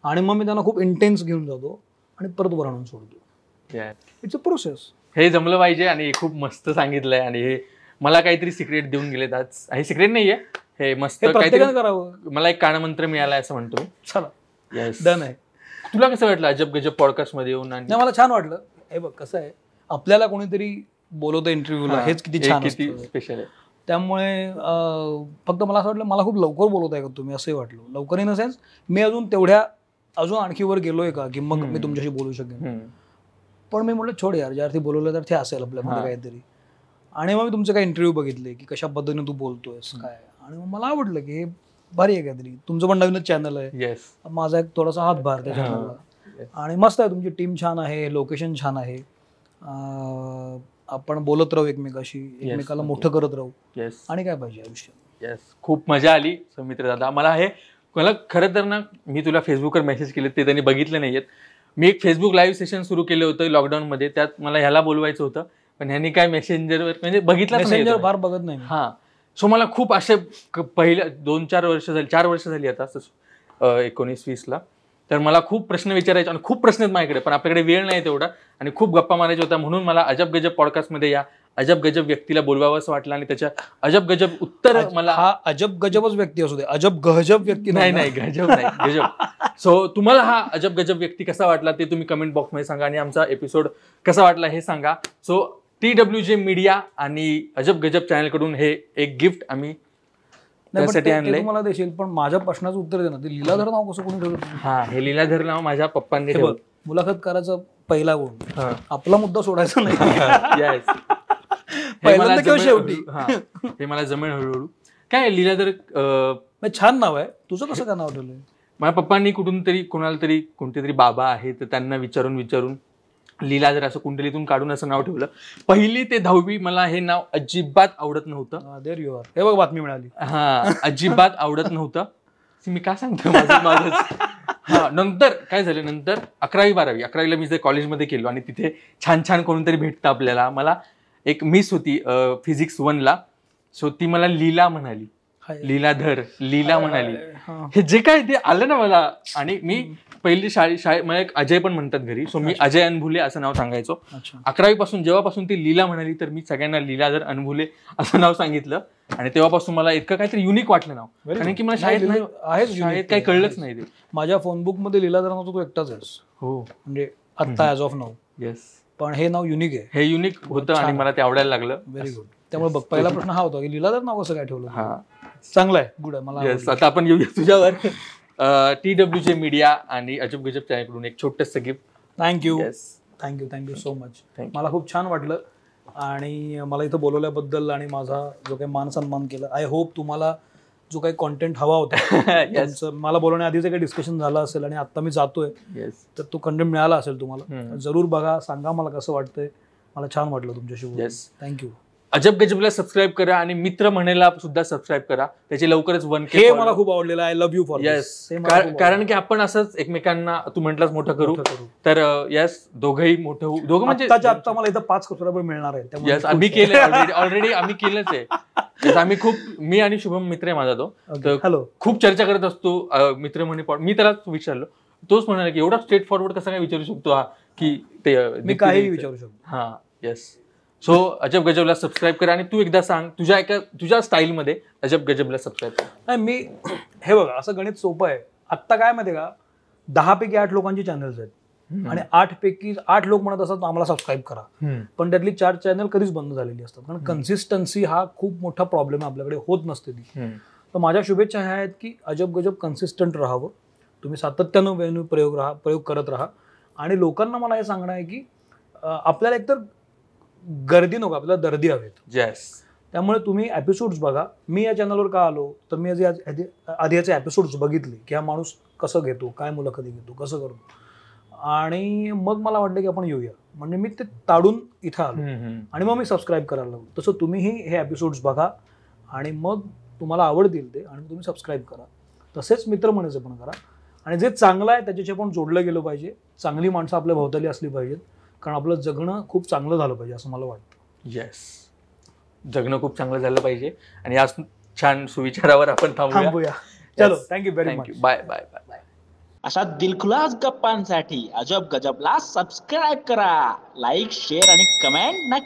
A: आणि मग मी त्यांना खूप इंटेन्स घेऊन जातो आणि परत वर आणून सोडतो इट्स अ प्रोसेस
B: हे जमलं पाहिजे आणि खूप मस्त सांगितलंय आणि हे मला काहीतरी सिक्रेट देऊन गेले आज हे सिक्रेट नाहीये हे मस्त काहीतरी करावं मला एक कानमंत्र मिळाला असं म्हणतो
A: चला डन आहे तुला कसं वाटलं अजब गजब पॉडकास्ट मध्ये येऊन आणि मला छान वाटलं हे बघ कसं आहे आपल्याला कोणीतरी बोलवतं इंटरव्ह्यूला हेच किती छान स्पेशल आहे त्यामुळे फक्त मला असं वाटलं मला खूप लवकर बोलवत आहे का तुम्ही असंही वाटलं लवकर इन सेन्स मी अजून तेवढ्या अजून आणखी वर गेलोय का की मग मी तुमच्याशी बोलू शकेन पण मी म्हटलं छोड यार ज्या अर्थी बोलवलं तर ते असेल आपल्यामध्ये काहीतरी आणि मग मी तुमचे काही इंटरव्ह्यू बघितले की कशा पद्धतीने तू बोलतोयस काय आणि मला आवडलं की हे भारी आहे काहीतरी तुमचं पण नवीनच चॅनल आहे माझा एक थोडासा हातभार त्या चॅनलला आणि मस्त आहे तुमची टीम छान आहे लोकेशन छान आहे आपण बोलत राहू एकमेकाशी एकमेकाला मोठं करत राहू आणि काय पाहिजे आयुष्यात येस खूप मजा आली सौमित्र दादा मला हे मला खरं तर ना
B: मी तुला फेसबुकवर मेसेज केले ते त्यांनी बघितले नाहीयेत मी एक फेसबुक लाईव्ह सेशन सुरू केलं होतं लॉकडाऊनमध्ये त्यात मला ह्याला बोलवायचं होतं पण ह्यांनी काय मेसेंजरवर म्हणजे बघितलं मेसेंजर
A: फार बघत नाही हा
B: सो मला खूप असे पहिले दोन चार वर्ष झाली चार वर्ष झाली आता एकोणीस वीसला तर मला खूप प्रश्न विचारायचे आणि खूप प्रश्न आहेत माझ्याकडे पण आपल्याकडे वेळ नाही तेवढा आणि खूप गप्पा मारायच्या होता म्हणून मला अजब गजब पॉडकास्टमध्ये या अजब गजब व्यक्तीला बोलवावं असं वाटलं आणि त्याच्या अजब गजब उत्तर मला हा अजब गजबच व्यक्ती असू दे अजब गजब व्यक्ती नाही नाही गजब नाही गजब सो तुम्हाला हा अजब गजब व्यक्ती कसा वाटला ते तुम्ही कमेंट बॉक्समध्ये सांगा आणि आमचा एपिसोड कसा वाटला हे सांगा so T W J media आणि अजब गजब कडून हे एक गिफ्ट आम्ही
A: त्यासाठी मला देशील पण माझ्या प्रश्नाचं उत्तर देणार ते लीलाधर नाव कसं कोणी ठेवलं हा
B: हे लीलाधर नाव माझ्या पप्पांनी ठेवलं
A: मुलाखत करायचं पहिला गुण आपला मुद्दा सोडायचा
B: नाही
A: शेवटी
B: हे मला जमेल हळूहळू काय लीलाधर छान नाव आहे तुझं कसं काय नाव ठेवलं माझ्या पप्पांनी कुठून तरी कोणाला तरी कोणते तरी बाबा आहे तर त्यांना विचारून विचारून लीला जर असं कुंडलीतून काढून असं नाव ठेवलं पहिली ते दहावी मला हे नाव अजिबात आवडत नव्हतं
A: देर यू हे बघ बातमी मिळाली
B: हा अजिबात आवडत नव्हतं मी का सांगतो नंतर काय झालं नंतर अकरावी बारावी अकरावीला मी जे कॉलेजमध्ये केलो आणि तिथे छान छान तरी भेटतं आपल्याला मला एक मिस होती फिजिक्स वनला सो ती मला लीला म्हणाली लीलाधर लीला म्हणाली हे जे काय ते आलं ना मला आणि मी पहिली शाळे शाळे मला एक अजय पण म्हणतात घरी सो मी अजय अनभुले असं नाव सांगायचो अकरावी पासून जेव्हापासून ती लीला म्हणाली तर मी सगळ्यांना लीलाधर अनभुले असं नाव सांगितलं आणि तेव्हापासून मला इतकं काहीतरी युनिक वाटलं नाव कारण की मला शाळेत आहेच शाळेत काही कळलंच नाही
A: ते माझ्या फोनबुक मध्ये लीलाधर नाव तू एकटाच आहेस हो म्हणजे आत्ता ऍज ऑफ नाव येस पण हे नाव युनिक आहे
B: हे युनिक होतं आणि मला ते आवडायला लागलं व्हेरी गुड त्यामुळे बघ पहिला प्रश्न
A: हा होता की लीलाधर नाव कसं काय ठेवलं हा चांगलं आहे गुड आहे मला
B: आता आपण येऊया तुझ्यावर टी डब्ल्यू जे मीडिया आणि अजब गजब चॅनलकडून एक छोटस gift
A: thank you thank you thank you so much मला खूप छान वाटलं आणि मला इथं बोलवल्याबद्दल आणि माझा जो काही मान सन्मान केला आय होप तुम्हाला जो काही कॉन्टेंट हवा होता yes. मला बोलवण्याआधी जे काही डिस्कशन झालं असेल आणि आता मी जातोय yes. तर तो कंटेंट मिळाला असेल तुम्हाला hmm. जरूर बघा सांगा मला कसं वाटतंय मला छान वाटलं तुमच्याशी Yes.
B: अजब गजबला सबस्क्राईब करा आणि मित्र म्हणेला सुद्धा सबस्क्राईब करा त्याचे लवकरच वन के मला
A: खूप आवडलेलं आहे लव्ह यू फॉर येस कारण
B: की आपण असंच एकमेकांना तू म्हटलास मोठं करू तर यस दोघेही मोठं दोघं म्हणजे
A: आता मला इथं पाच कचरा पण मिळणार आहे येस आम्ही केलं ऑलरेडी
B: आम्ही केलंच आहे आम्ही खूप मी आणि शुभम मित्र आहे माझा तो खूप चर्चा करत असतो मित्र म्हणे मी त्याला विचारलो तोच म्हणाला की एवढा स्ट्रेट फॉरवर्ड कसा काय विचारू शकतो हा की ते मी काहीही विचारू शकतो हा येस सो अजब गजबला सबस्क्राईब कर आणि तू एकदा सांग तुझ्या एका तुझ्या स्टाईलमध्ये अजब गजबला सबस्क्राईब कर
A: नाही मी हे बघा असं गणित सोपं आहे आत्ता काय माहिती का दहा पैकी आठ लोकांची चॅनल्स आहेत आणि आठ पैकी आठ लोक म्हणत असतात आम्हाला सबस्क्राईब करा पण त्यातली चार चॅनल कधीच बंद झालेली असतात कारण कन्सिस्टन्सी हा खूप मोठा प्रॉब्लेम आपल्याकडे होत नसते ती तर माझ्या शुभेच्छा ह्या आहेत की अजब गजब कन्सिस्टंट राहावं तुम्ही सातत्यानं वेन्यू प्रयोग राहा प्रयोग करत राहा आणि लोकांना मला हे सांगणं आहे की आपल्याला एकतर गर्दी नको आपल्याला दर्दी हवेत येस त्यामुळे तुम्ही एपिसोड्स बघा मी या चॅनलवर का आलो तर मी आधी आधी याचे एपिसोड्स बघितले की हा माणूस कसं घेतो काय मुलाखती घेतो कसं करतो आणि मग मला वाटलं की आपण येऊया म्हणजे मी ते ताडून इथं आलो आणि मग मी सबस्क्राईब करायला लागलो तसं तुम्हीही हे एपिसोड्स बघा आणि मग तुम्हाला आवडतील ते आणि तुम्ही सबस्क्राईब करा तसेच मित्र म्हणायचं पण करा आणि जे चांगलं आहे त्याच्याशी आपण जोडलं गेलं पाहिजे चांगली माणसं आपल्या भोवताली असली पाहिजेत कारण आपलं जगणं खूप चांगलं झालं पाहिजे असं मला वाटतं
B: येस जगणं खूप चांगलं झालं पाहिजे आणि आज छान सुविचारावर आपण थांबूया चलो thank you very much bye bye bye bye
A: अशा दिलखुलास गप्पांसाठी अजब गजबला सबस्क्राईब करा लाईक शेअर आणि कमेंट नक्की